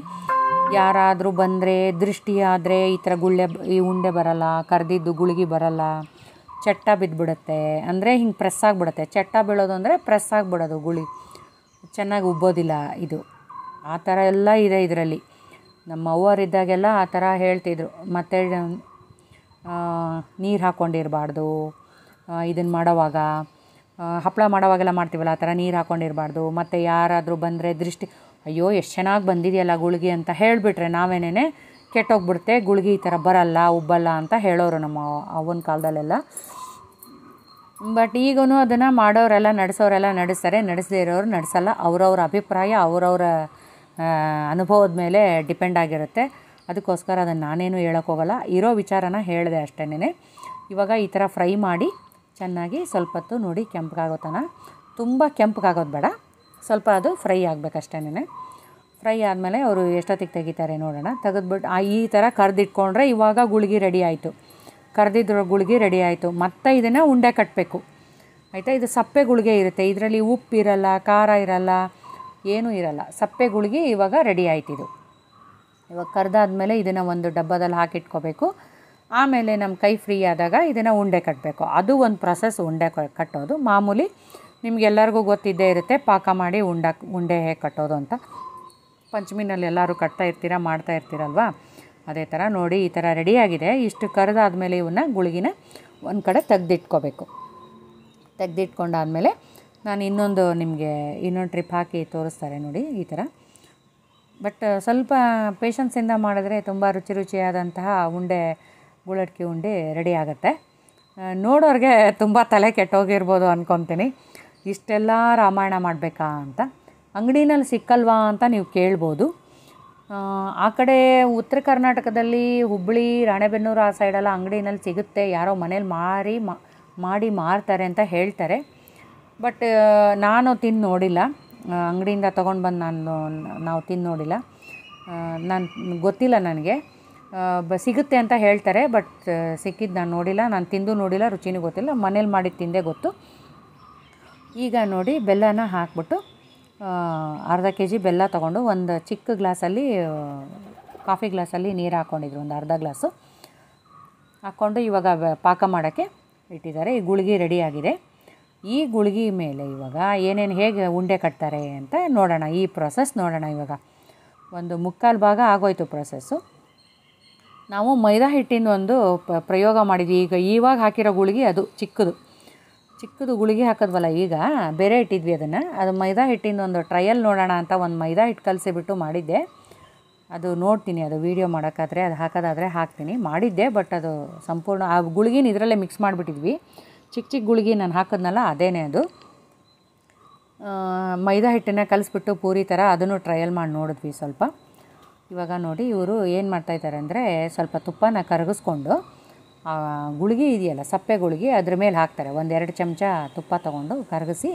ಯಾರಾದರೂ ಬಂದರೆ ದೃಷ್ಟಿ ಆದರೆ ಈ ಥರ ಗುಳ್ಳೆ ಈ ಉಂಡೆ ಬರಲ್ಲ ಕರೆದಿದ್ದು ಗುಳಿಗೆ ಬರಲ್ಲ ಚಟ್ಟ ಬಿದ್ದುಬಿಡುತ್ತೆ ಅಂದರೆ ಹಿಂಗೆ ಪ್ರೆಸ್ ಆಗಿಬಿಡುತ್ತೆ ಚಟ್ಟ ಬೀಳೋದು ಅಂದರೆ ಪ್ರೆಸ್ ಆಗಿಬಿಡೋದು ಗುಳಿ ಚೆನ್ನಾಗಿ ಉಬ್ಬೋದಿಲ್ಲ ಇದು ಆ ಥರ ಎಲ್ಲ ಇದೆ ಇದರಲ್ಲಿ ನಮ್ಮ ಅವ್ವರಿದ್ದಾಗೆಲ್ಲ ಆ ಥರ ಹೇಳ್ತಿದ್ರು ಮತ್ತು ನೀರು ಹಾಕ್ಕೊಂಡಿರಬಾರ್ದು ಇದನ್ನು ಮಾಡೋವಾಗ ಹಪ್ಪಳ ಮಾಡೋವಾಗೆಲ್ಲ ಮಾಡ್ತೀವಲ್ಲ ಆ ಥರ ನೀರು ಹಾಕ್ಕೊಂಡಿರಬಾರ್ದು ಮತ್ತು ಯಾರಾದರೂ ಬಂದರೆ ದೃಷ್ಟಿ ಅಯ್ಯೋ ಎಷ್ಟು ಚೆನ್ನಾಗಿ ಬಂದಿದೆಯಲ್ಲ ಗುಳಿಗೆ ಅಂತ ಹೇಳಿಬಿಟ್ರೆ ನಾವೇನೇ ಕೆಟ್ಟೋಗ್ಬಿಡುತ್ತೆ ಗುಳಿಗೆ ಈ ಥರ ಬರಲ್ಲ ಉಬ್ಬಲ್ಲ ಅಂತ ಹೇಳೋರು ನಮ್ಮ ಅವನ ಕಾಲದಲ್ಲೆಲ್ಲ ಬಟ್ ಈಗೂ ಅದನ್ನು ಮಾಡೋರೆಲ್ಲ ನಡೆಸೋರೆಲ್ಲ ನಡೆಸ್ತಾರೆ ನಡೆಸದೇ ಇರೋರು ನಡೆಸಲ್ಲ ಅವರವ್ರ ಅಭಿಪ್ರಾಯ ಅವರವರ ಅನುಭವದ ಮೇಲೆ ಡಿಪೆಂಡ್ ಆಗಿರುತ್ತೆ ಅದಕ್ಕೋಸ್ಕರ ಅದನ್ನು ನಾನೇನು ಹೇಳೋಕ್ಕೋಗಲ್ಲ ಇರೋ ವಿಚಾರನ ಹೇಳಿದೆ ಅಷ್ಟೇನೆ ಇವಾಗ ಈ ಥರ ಫ್ರೈ ಮಾಡಿ ಚೆನ್ನಾಗಿ ಸ್ವಲ್ಪ ಹೊತ್ತು ನೋಡಿ ಕೆಂಪಗಾಗೋ ತನಕ ತುಂಬ ಕೆಂಪಗಾಗೋದು ಬೇಡ ಸ್ವಲ್ಪ ಅದು ಫ್ರೈ ಆಗಬೇಕಷ್ಟೇನೆ ಫ್ರೈ ಆದಮೇಲೆ ಅವರು ಎಷ್ಟೊತ್ತಿಗೆ ತೆಗಿತಾರೆ ನೋಡೋಣ ತೆಗೆದ್ಬಿಟ್ಟು ಈ ಥರ ಕರೆದಿಟ್ಕೊಂಡ್ರೆ ಇವಾಗ ಗುಳಿಗೆ ರೆಡಿ ಆಯಿತು ಕರೆದಿದ್ರೆ ಗುಳಿಗೆ ರೆಡಿ ಆಯಿತು ಮತ್ತೆ ಇದನ್ನು ಉಂಡೆ ಕಟ್ಟಬೇಕು ಆಯಿತಾ ಇದು ಸಪ್ಪೆ ಗುಳಿಗೆ ಇರುತ್ತೆ ಇದರಲ್ಲಿ ಉಪ್ಪು ಇರಲ್ಲ ಖಾರ ಇರಲ್ಲ ಏನೂ ಇರಲ್ಲ ಸಪ್ಪೆ ಗುಳಿಗೆ ಇವಾಗ ರೆಡಿ ಆಯ್ತಿದು ಇವಾಗ ಕರೆದಾದ್ಮೇಲೆ ಇದನ್ನು ಒಂದು ಡಬ್ಬದಲ್ಲಿ ಹಾಕಿಟ್ಕೋಬೇಕು ಆಮೇಲೆ ನಮ್ಮ ಕೈ ಫ್ರೀ ಆದಾಗ ಇದನ್ನು ಉಂಡೆ ಕಟ್ಟಬೇಕು ಅದು ಒಂದು ಪ್ರೊಸೆಸ್ ಉಂಡೆ ಕಟ್ಟೋದು ಮಾಮೂಲಿ ನಿಮಗೆಲ್ಲರಿಗೂ ಗೊತ್ತಿದ್ದೇ ಇರುತ್ತೆ ಪಾಕ ಮಾಡಿ ಉಂಡ ಉಂಡೆ ಹೇಗೆ ಕಟ್ಟೋದು ಅಂತ ಪಂಚಮಿನಲ್ಲಿ ಎಲ್ಲರೂ ಕಟ್ತಾ ಇರ್ತೀರ ಮಾಡ್ತಾ ಇರ್ತೀರಲ್ವಾ ಅದೇ ಥರ ನೋಡಿ ಈ ಥರ ರೆಡಿಯಾಗಿದೆ ಇಷ್ಟು ಮೇಲೆ ಇವನ್ನ ಗುಳಿಗಿನ ಒಂದು ಕಡೆ ತೆಗೆದಿಟ್ಕೋಬೇಕು ತೆಗೆದಿಟ್ಕೊಂಡಾದಮೇಲೆ ನಾನು ಇನ್ನೊಂದು ನಿಮಗೆ ಇನ್ನೊಂದು ಟ್ರಿಪ್ ಹಾಕಿ ತೋರಿಸ್ತಾರೆ ನೋಡಿ ಈ ಥರ ಬಟ್ ಸ್ವಲ್ಪ ಪೇಷನ್ಸಿಂದ ಮಾಡಿದ್ರೆ ತುಂಬ ರುಚಿ ರುಚಿಯಾದಂತಹ ಉಂಡೆ ಗುಳಟ್ಕಿ ಉಂಡೆ ರೆಡಿ ಆಗುತ್ತೆ ನೋಡೋರಿಗೆ ತುಂಬ ತಲೆ ಕೆಟ್ಟೋಗಿರ್ಬೋದು ಅಂದ್ಕೊತೀನಿ ಇಷ್ಟೆಲ್ಲ ರಾಮಾಯಣ ಮಾಡಬೇಕಾ ಅಂತ ಅಂಗಡಿನಲ್ಲಿ ಸಿಕ್ಕಲ್ವಾ ಅಂತ ನೀವು ಕೇಳ್ಬೋದು ಆ ಕಡೆ ಉತ್ತರ ಕರ್ನಾಟಕದಲ್ಲಿ ಹುಬ್ಬಳ್ಳಿ ರಾಣೆಬೆನ್ನೂರು ಆ ಸೈಡೆಲ್ಲ ಅಂಗಡಿನಲ್ಲಿ ಸಿಗುತ್ತೆ ಯಾರೋ ಮನೇಲಿ ಮಾರಿ ಮಾಡಿ ಮಾರ್ತಾರೆ ಅಂತ ಹೇಳ್ತಾರೆ ಬಟ್ ನಾನು ತಿಂದು ನೋಡಿಲ್ಲ ಅಂಗಡಿಯಿಂದ ತೊಗೊಂಡು ಬಂದು ನಾನು ನಾವು ತಿಂದು ನೋಡಿಲ್ಲ ನಾನು ಗೊತ್ತಿಲ್ಲ ನನಗೆ ಬ ಸಿಗುತ್ತೆ ಅಂತ ಹೇಳ್ತಾರೆ ಬಟ್ ಸಿಕ್ಕಿದ್ದು ನಾನು ನೋಡಿಲ್ಲ ನಾನು ತಿಂದು ನೋಡಿಲ್ಲ ರುಚಿನೂ ಗೊತ್ತಿಲ್ಲ ಮನೇಲಿ ಮಾಡಿದ್ದು ತಿಂದೇ ಗೊತ್ತು ಈಗ ನೋಡಿ ಬೆಲ್ಲನ ಹಾಕ್ಬಿಟ್ಟು ಅರ್ಧ ಕೆ ಜಿ ಬೆಲ್ಲ ತೊಗೊಂಡು ಒಂದು ಚಿಕ್ಕ ಗ್ಲಾಸಲ್ಲಿ ಕಾಫಿ ಗ್ಲಾಸಲ್ಲಿ ನೀರು ಹಾಕ್ಕೊಂಡಿದ್ರು ಒಂದು ಅರ್ಧ ಗ್ಲಾಸು ಹಾಕ್ಕೊಂಡು ಇವಾಗ ಪಾಕ ಮಾಡೋಕ್ಕೆ ಇಟ್ಟಿದ್ದಾರೆ ಈ ಗುಳಿಗೆ ರೆಡಿಯಾಗಿದೆ ಈ ಗುಳಿಗೆ ಮೇಲೆ ಇವಾಗ ಏನೇನು ಹೇಗೆ ಉಂಡೆ ಕಟ್ತಾರೆ ಅಂತ ನೋಡೋಣ ಈ ಪ್ರೊಸೆಸ್ ನೋಡೋಣ ಇವಾಗ ಒಂದು ಮುಕ್ಕಾಲು ಭಾಗ ಆಗೋಯ್ತು ಪ್ರೊಸೆಸ್ಸು ನಾವು ಮೈದಾ ಹಿಟ್ಟಿನ ಒಂದು ಪ್ರಯೋಗ ಮಾಡಿದ್ವಿ ಈಗ ಇವಾಗ ಹಾಕಿರೋ ಗುಳಿಗೆ ಅದು ಚಿಕ್ಕದು ಚಿಕ್ಕದು ಗುಳಿಗೆ ಹಾಕಿದ್ವಲ್ಲ ಈಗ ಬೇರೆ ಇಟ್ಟಿದ್ವಿ ಅದನ್ನು ಅದು ಮೈದಾ ಹಿಟ್ಟಿನ ಒಂದು ಟ್ರಯಲ್ ನೋಡೋಣ ಅಂತ ಒಂದು ಮೈದಾ ಹಿಟ್ಟು ಕಲಸಿಬಿಟ್ಟು ಮಾಡಿದ್ದೆ ಅದು ನೋಡ್ತೀನಿ ಅದು ವೀಡಿಯೋ ಮಾಡೋಕ್ಕಾದರೆ ಅದು ಹಾಕೋದಾದರೆ ಹಾಕ್ತೀನಿ ಮಾಡಿದ್ದೆ ಬಟ್ ಅದು ಸಂಪೂರ್ಣ ಆ ಗುಳಿಗೆನ ಇದರಲ್ಲೇ ಮಿಕ್ಸ್ ಮಾಡಿಬಿಟ್ಟಿದ್ವಿ ಚಿಕ್ಕ ಚಿಕ್ಕ ಗುಳಿಗೆ ನಾನು ಹಾಕೋದ್ನಲ್ಲ ಅದೇನೇ ಅದು ಮೈದಾ ಹಿಟ್ಟನ್ನು ಕಲಿಸ್ಬಿಟ್ಟು ಪೂರಿ ಥರ ಅದನ್ನು ಟ್ರಯಲ್ ಮಾಡಿ ನೋಡಿದ್ವಿ ಸ್ವಲ್ಪ ಇವಾಗ ನೋಡಿ ಇವರು ಏನು ಮಾಡ್ತಾಯಿದ್ದಾರೆ ಅಂದರೆ ಸ್ವಲ್ಪ ತುಪ್ಪನ ಕರಗಿಸ್ಕೊಂಡು ಗುಳಿಗೆ ಇದೆಯಲ್ಲ ಸಪ್ಪೆ ಗುಳಿಗೆ ಅದ್ರ ಮೇಲೆ ಹಾಕ್ತಾರೆ ಒಂದೆರಡು ಚಮಚ ತುಪ್ಪ ತೊಗೊಂಡು ಕರಗಿಸಿ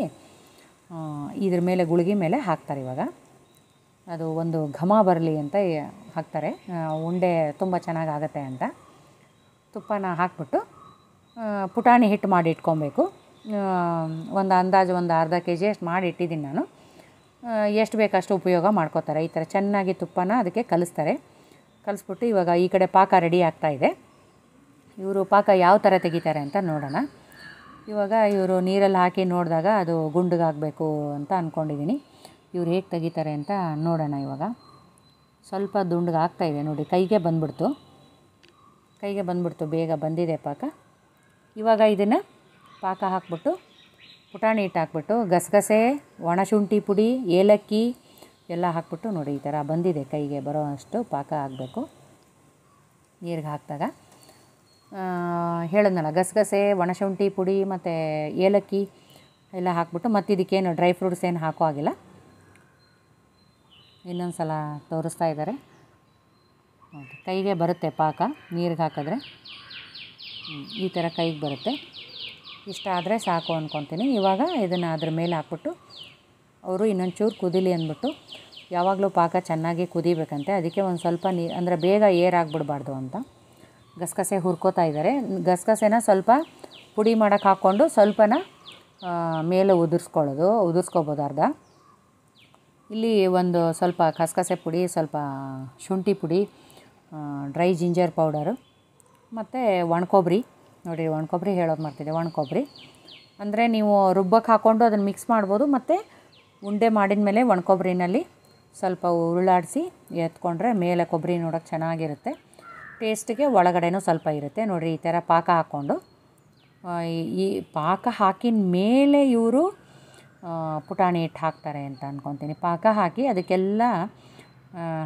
ಇದ್ರ ಮೇಲೆ ಗುಳಿಗೆ ಮೇಲೆ ಹಾಕ್ತಾರೆ ಇವಾಗ ಅದು ಒಂದು ಘಮ ಬರಲಿ ಅಂತ ಹಾಕ್ತಾರೆ ಉಂಡೆ ತುಂಬ ಚೆನ್ನಾಗಾಗತ್ತೆ ಅಂತ ತುಪ್ಪನ ಹಾಕ್ಬಿಟ್ಟು ಪುಟಾಣಿ ಹಿಟ್ಟು ಮಾಡಿ ಇಟ್ಕೊಬೇಕು ಒಂದು ಅಂದಾಜು ಒಂದು ಅರ್ಧ ಕೆ ಜಿ ಅಷ್ಟು ಮಾಡಿ ಇಟ್ಟಿದ್ದೀನಿ ನಾನು ಎಷ್ಟು ಬೇಕಷ್ಟು ಉಪಯೋಗ ಮಾಡ್ಕೋತಾರೆ ಈ ಥರ ಚೆನ್ನಾಗಿ ತುಪ್ಪನ ಅದಕ್ಕೆ ಕಲಿಸ್ತಾರೆ ಕಲಿಸ್ಬಿಟ್ಟು ಇವಾಗ ಈ ಕಡೆ ಪಾಕ ರೆಡಿ ಆಗ್ತಾಯಿದೆ ಇವರು ಪಾಕ ಯಾವ ಥರ ತೆಗಿತಾರೆ ಅಂತ ನೋಡೋಣ ಇವಾಗ ಇವರು ನೀರಲ್ಲಿ ಹಾಕಿ ನೋಡಿದಾಗ ಅದು ಗುಂಡಗಾಗಬೇಕು ಅಂತ ಅಂದ್ಕೊಂಡಿದ್ದೀನಿ ಇವ್ರು ಹೇಗೆ ತೆಗಿತಾರೆ ಅಂತ ನೋಡೋಣ ಇವಾಗ ಸ್ವಲ್ಪ ದುಂಡಿಗೆ ಆಗ್ತಾಯಿದೆ ನೋಡಿ ಕೈಗೆ ಬಂದ್ಬಿಡ್ತು ಕೈಗೆ ಬಂದ್ಬಿಡ್ತು ಬೇಗ ಬಂದಿದೆ ಪಾಕ ಇವಾಗ ಇದನ್ನು ಪಾಕ ಹಾಕ್ಬಿಟ್ಟು ಪುಟಾಣಿ ಹಿಟ್ಟು ಹಾಕ್ಬಿಟ್ಟು ಗಸಗಸೆ ಒಣಶುಂಠಿ ಪುಡಿ ಏಲಕ್ಕಿ ಎಲ್ಲ ಹಾಕ್ಬಿಟ್ಟು ನೋಡಿ ಈ ಥರ ಬಂದಿದೆ ಕೈಗೆ ಬರೋ ಅಷ್ಟು ಪಾಕ ಹಾಕಬೇಕು ನೀರಿಗೆ ಹಾಕಿದಾಗ ಹೇಳಿದ್ನಲ್ಲ ಗಸಗಸೆ ಒಣಶುಂಠಿ ಪುಡಿ ಮತ್ತು ಏಲಕ್ಕಿ ಎಲ್ಲ ಹಾಕ್ಬಿಟ್ಟು ಮತ್ತು ಇದಕ್ಕೇನು ಡ್ರೈ ಫ್ರೂಟ್ಸ್ ಏನು ಹಾಕೋ ಆಗಿಲ್ಲ ಇನ್ನೊಂದು ಸಲ ತೋರಿಸ್ತಾ ಇದ್ದಾರೆ ಕೈಗೆ ಬರುತ್ತೆ ಪಾಕ ನೀರಿಗೆ ಹಾಕಿದ್ರೆ ಈ ಥರ ಕೈಗೆ ಬರುತ್ತೆ ಇಷ್ಟ ಆದರೆ ಸಾಕು ಅಂದ್ಕೊತೀನಿ ಇವಾಗ ಇದನ್ನು ಅದ್ರ ಮೇಲೆ ಹಾಕ್ಬಿಟ್ಟು ಅವರು ಇನ್ನೊಂದು ಚೂರು ಕುದೀಲಿ ಅಂದ್ಬಿಟ್ಟು ಯಾವಾಗಲೂ ಪಾಕ ಚೆನ್ನಾಗಿ ಕುದಿಬೇಕಂತೆ ಅದಕ್ಕೆ ಒಂದು ಸ್ವಲ್ಪ ನೀ ಅಂದರೆ ಬೇಗ ಆಗಿಬಿಡ್ಬಾರ್ದು ಅಂತ ಗಸಗಸೆ ಹುರ್ಕೋತಾ ಇದ್ದಾರೆ ಗಸಗಸೆನ ಸ್ವಲ್ಪ ಪುಡಿ ಮಾಡೋಕ್ಕೆ ಹಾಕ್ಕೊಂಡು ಸ್ವಲ್ಪನ ಮೇಲೆ ಉದುರ್ಸ್ಕೊಳ್ಳೋದು ಉದುರ್ಸ್ಕೊಬೋದು ಅರ್ಧ ಇಲ್ಲಿ ಒಂದು ಸ್ವಲ್ಪ ಗಸಗಸೆ ಪುಡಿ ಸ್ವಲ್ಪ ಶುಂಠಿ ಪುಡಿ ಡ್ರೈ ಜಿಂಜರ್ ಪೌಡರು ಮತ್ತು ಒಣಕೊಬ್ಬರಿ ನೋಡಿ ಒಣಕೊಬ್ಬರಿ ಹೇಳೋದು ಮಾಡ್ತಿದ್ದೆ ಒಣಕೊಬ್ಬರಿ ಅಂದರೆ ನೀವು ರುಬ್ಬಕ್ಕೆ ಹಾಕ್ಕೊಂಡು ಅದನ್ನು ಮಿಕ್ಸ್ ಮಾಡ್ಬೋದು ಮತ್ತು ಉಂಡೆ ಮಾಡಿದ ಮೇಲೆ ಒಣಕೊಬ್ಬರಿನಲ್ಲಿ ಸ್ವಲ್ಪ ಉರುಳಾಡಿಸಿ ಎತ್ಕೊಂಡ್ರೆ ಮೇಲೆ ಕೊಬ್ಬರಿ ನೋಡೋಕ್ಕೆ ಚೆನ್ನಾಗಿರುತ್ತೆ ಟೇಸ್ಟಿಗೆ ಒಳಗಡೆನೂ ಸ್ವಲ್ಪ ಇರುತ್ತೆ ನೋಡಿರಿ ಈ ಥರ ಪಾಕ ಹಾಕ್ಕೊಂಡು ಈ ಪಾಕ ಹಾಕಿದ ಮೇಲೆ ಇವರು ಪುಟಾಣಿ ಹಿಟ್ಟು ಹಾಕ್ತಾರೆ ಅಂತ ಅಂದ್ಕೊತೀನಿ ಪಾಕ ಹಾಕಿ ಅದಕ್ಕೆಲ್ಲ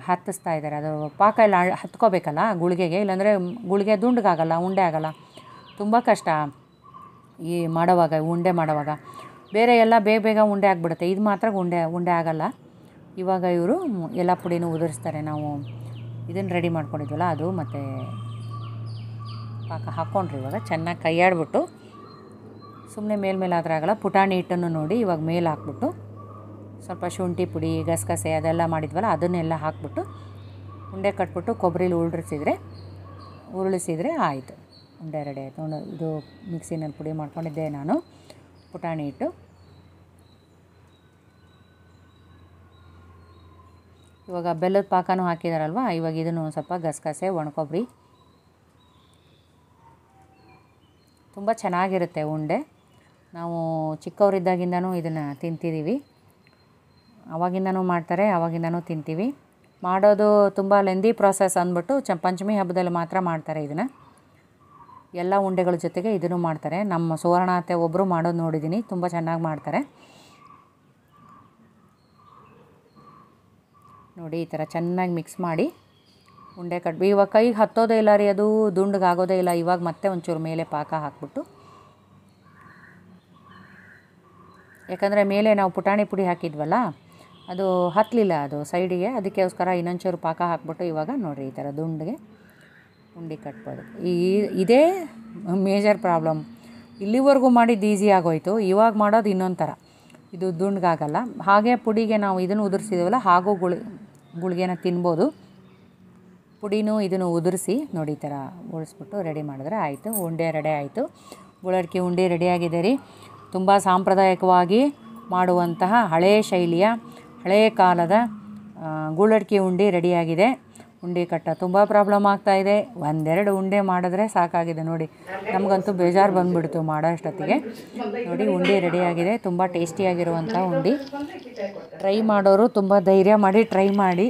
ಹತ್ತಿಸ್ತಾ ಇದ್ದಾರೆ ಅದು ಪಾಕ ಎಲ್ಲ ಹತ್ಕೋಬೇಕಲ್ಲ ಗುಳಿಗೆಗೆ ಇಲ್ಲಾಂದರೆ ಗುಳಿಗೆ ದುಂಡಗಾಗಲ್ಲ ಉಂಡೆ ಆಗಲ್ಲ ತುಂಬ ಕಷ್ಟ ಈ ಮಾಡೋವಾಗ ಉಂಡೆ ಮಾಡೋವಾಗ ಬೇರೆ ಎಲ್ಲ ಬೇಗ ಬೇಗ ಉಂಡೆ ಆಗಿಬಿಡುತ್ತೆ ಇದು ಮಾತ್ರ ಉಂಡೆ ಉಂಡೆ ಆಗಲ್ಲ ಇವಾಗ ಇವರು ಎಲ್ಲ ಪುಡಿನೂ ಉದುರಿಸ್ತಾರೆ ನಾವು ಇದನ್ನು ರೆಡಿ ಮಾಡ್ಕೊಂಡಿದ್ವಲ್ಲ ಅದು ಮತ್ತು ಪಾಕ ಹಾಕ್ಕೊಂಡ್ರಿ ಇವಾಗ ಚೆನ್ನಾಗಿ ಕೈಯಾಡಿಬಿಟ್ಟು ಸುಮ್ಮನೆ ಮೇಲ್ಮೇಲೆ ಆಗಲ್ಲ ಪುಟಾಣಿ ಹಿಟ್ಟನ್ನು ನೋಡಿ ಇವಾಗ ಮೇಲೆ ಹಾಕ್ಬಿಟ್ಟು ಸ್ವಲ್ಪ ಶುಂಠಿ ಪುಡಿ ಗಸಗಸೆ ಅದೆಲ್ಲ ಮಾಡಿದ್ವಲ್ಲ ಅದನ್ನೆಲ್ಲ ಹಾಕ್ಬಿಟ್ಟು ಉಂಡೆ ಕಟ್ಬಿಟ್ಟು ಕೊಬ್ಬರಿಲಿ ಉರುಳಿಸಿದ್ರೆ ಉರುಳಿಸಿದರೆ ಆಯಿತು ಉಂಡೆ ರೆಡಿ ಆಯಿತು ಇದು ಮಿಕ್ಸಿನಲ್ಲಿ ಪುಡಿ ಮಾಡ್ಕೊಂಡಿದ್ದೆ ನಾನು ಪುಟಾಣಿ ಇಟ್ಟು ಇವಾಗ ಬೆಲ್ಲದ ಪಾಕನೂ ಹಾಕಿದಾರಲ್ವ ಇವಾಗ ಇದನ್ನು ಸ್ವಲ್ಪ ಗಸಗಸೆ ಒಣಕೊಬ್ಬರಿ ತುಂಬ ಚೆನ್ನಾಗಿರುತ್ತೆ ಉಂಡೆ ನಾವು ಚಿಕ್ಕವರಿದ್ದಾಗಿಂದನೂ ಇದನ್ನು ತಿಂತಿದ್ದೀವಿ ಆವಾಗಿಂದನೂ ಮಾಡ್ತಾರೆ ಆವಾಗಿಂದನೂ ತಿಂತೀವಿ ಮಾಡೋದು ತುಂಬ ಲೆಂದಿ ಪ್ರಾಸೆಸ್ ಅಂದ್ಬಿಟ್ಟು ಚ ಪಂಚಮಿ ಹಬ್ಬದಲ್ಲಿ ಮಾತ್ರ ಮಾಡ್ತಾರೆ ಇದನ್ನು ಎಲ್ಲ ಉಂಡೆಗಳ ಜೊತೆಗೆ ಇದನ್ನು ಮಾಡ್ತಾರೆ ನಮ್ಮ ಸುವರ್ಣ ಅತ್ತೆ ಒಬ್ಬರು ಮಾಡೋದು ನೋಡಿದ್ದೀನಿ ತುಂಬ ಚೆನ್ನಾಗಿ ಮಾಡ್ತಾರೆ ನೋಡಿ ಈ ಥರ ಚೆನ್ನಾಗಿ ಮಿಕ್ಸ್ ಮಾಡಿ ಉಂಡೆ ಕಟ್ ಇವಾಗ ಕೈಗೆ ಹತ್ತೋದೇ ಇಲ್ಲ ರೀ ಅದು ದುಂಡಗಾಗೋದೇ ಇಲ್ಲ ಇವಾಗ ಮತ್ತೆ ಒಂಚೂರು ಮೇಲೆ ಪಾಕ ಹಾಕ್ಬಿಟ್ಟು ಯಾಕಂದರೆ ಮೇಲೆ ನಾವು ಪುಟಾಣಿ ಪುಡಿ ಹಾಕಿದ್ವಲ್ಲ ಅದು ಹತ್ತಲಿಲ್ಲ ಅದು ಸೈಡಿಗೆ ಅದಕ್ಕೋಸ್ಕರ ಇನ್ನೊಂಚೂರು ಪಾಕ ಹಾಕ್ಬಿಟ್ಟು ಇವಾಗ ನೋಡಿರಿ ಈ ಥರ ದುಂಡಿಗೆ ಉಂಡೆ ಕಟ್ಬೋದು ಈ ಇದೇ ಮೇಜರ್ ಪ್ರಾಬ್ಲಮ್ ಇಲ್ಲಿವರೆಗೂ ಮಾಡಿದ್ದು ಈಸಿ ಆಗೋಯಿತು ಇವಾಗ ಮಾಡೋದು ಇನ್ನೊಂದು ಥರ ಇದು ದುಂಡ್ಗಾಗಲ್ಲ ಹಾಗೆ ಪುಡಿಗೆ ನಾವು ಇದನ್ನು ಉದುರಿಸಿದೀವಲ್ಲ ಹಾಗೂ ಗುಳಿ ಗುಳಿಗೆನ ತಿನ್ಬೋದು ಪುಡಿನೂ ಇದನ್ನು ಉದುರಿಸಿ ನೋಡಿ ಈ ಥರ ಉಳಿಸ್ಬಿಟ್ಟು ರೆಡಿ ಮಾಡಿದ್ರೆ ಆಯಿತು ಉಂಡೆ ರೆಡಿ ಆಯಿತು ಗುಳರ್ಕೆ ಉಂಡೆ ರೆಡಿಯಾಗಿದೆ ರೀ ತುಂಬ ಸಾಂಪ್ರದಾಯಿಕವಾಗಿ ಮಾಡುವಂತಹ ಹಳೆಯ ಶೈಲಿಯ ಹಳೆಯ ಕಾಲದ ಗೂಳಡ್ಕಿ ಉಂಡೆ ರೆಡಿಯಾಗಿದೆ ಉಂಡೆ ಕಟ್ಟ ತುಂಬ ಪ್ರಾಬ್ಲಮ್ ಆಗ್ತಾಯಿದೆ ಒಂದೆರಡು ಉಂಡೆ ಮಾಡಿದ್ರೆ ಸಾಕಾಗಿದೆ ನೋಡಿ ನಮಗಂತೂ ಬೇಜಾರು ಬಂದುಬಿಡ್ತು ಮಾಡೋ ಅಷ್ಟೊತ್ತಿಗೆ ನೋಡಿ ಉಂಡೆ ರೆಡಿಯಾಗಿದೆ ತುಂಬ ಟೇಸ್ಟಿಯಾಗಿರುವಂಥ ಉಂಡೆ ಟ್ರೈ ಮಾಡೋರು ತುಂಬ ಧೈರ್ಯ ಮಾಡಿ ಟ್ರೈ ಮಾಡಿ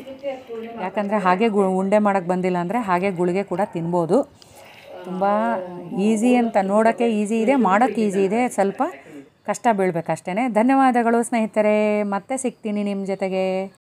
ಯಾಕಂದರೆ ಹಾಗೆ ಗು ಉಂಡೆ ಮಾಡೋಕ್ಕೆ ಬಂದಿಲ್ಲ ಅಂದರೆ ಹಾಗೆ ಗುಳಿಗೆ ಕೂಡ ತಿನ್ಬೋದು ತುಂಬ ಈಸಿ ಅಂತ ನೋಡೋಕ್ಕೆ ಈಸಿ ಇದೆ ಮಾಡೋಕ್ಕೆ ಈಸಿ ಇದೆ ಸ್ವಲ್ಪ ಕಷ್ಟ ಬೀಳ್ಬೇಕಷ್ಟೇ ಧನ್ಯವಾದಗಳು ಸ್ನೇಹಿತರೆ ಮತ್ತೆ ಸಿಗ್ತೀನಿ ನಿಮ್ಮ ಜೊತೆಗೆ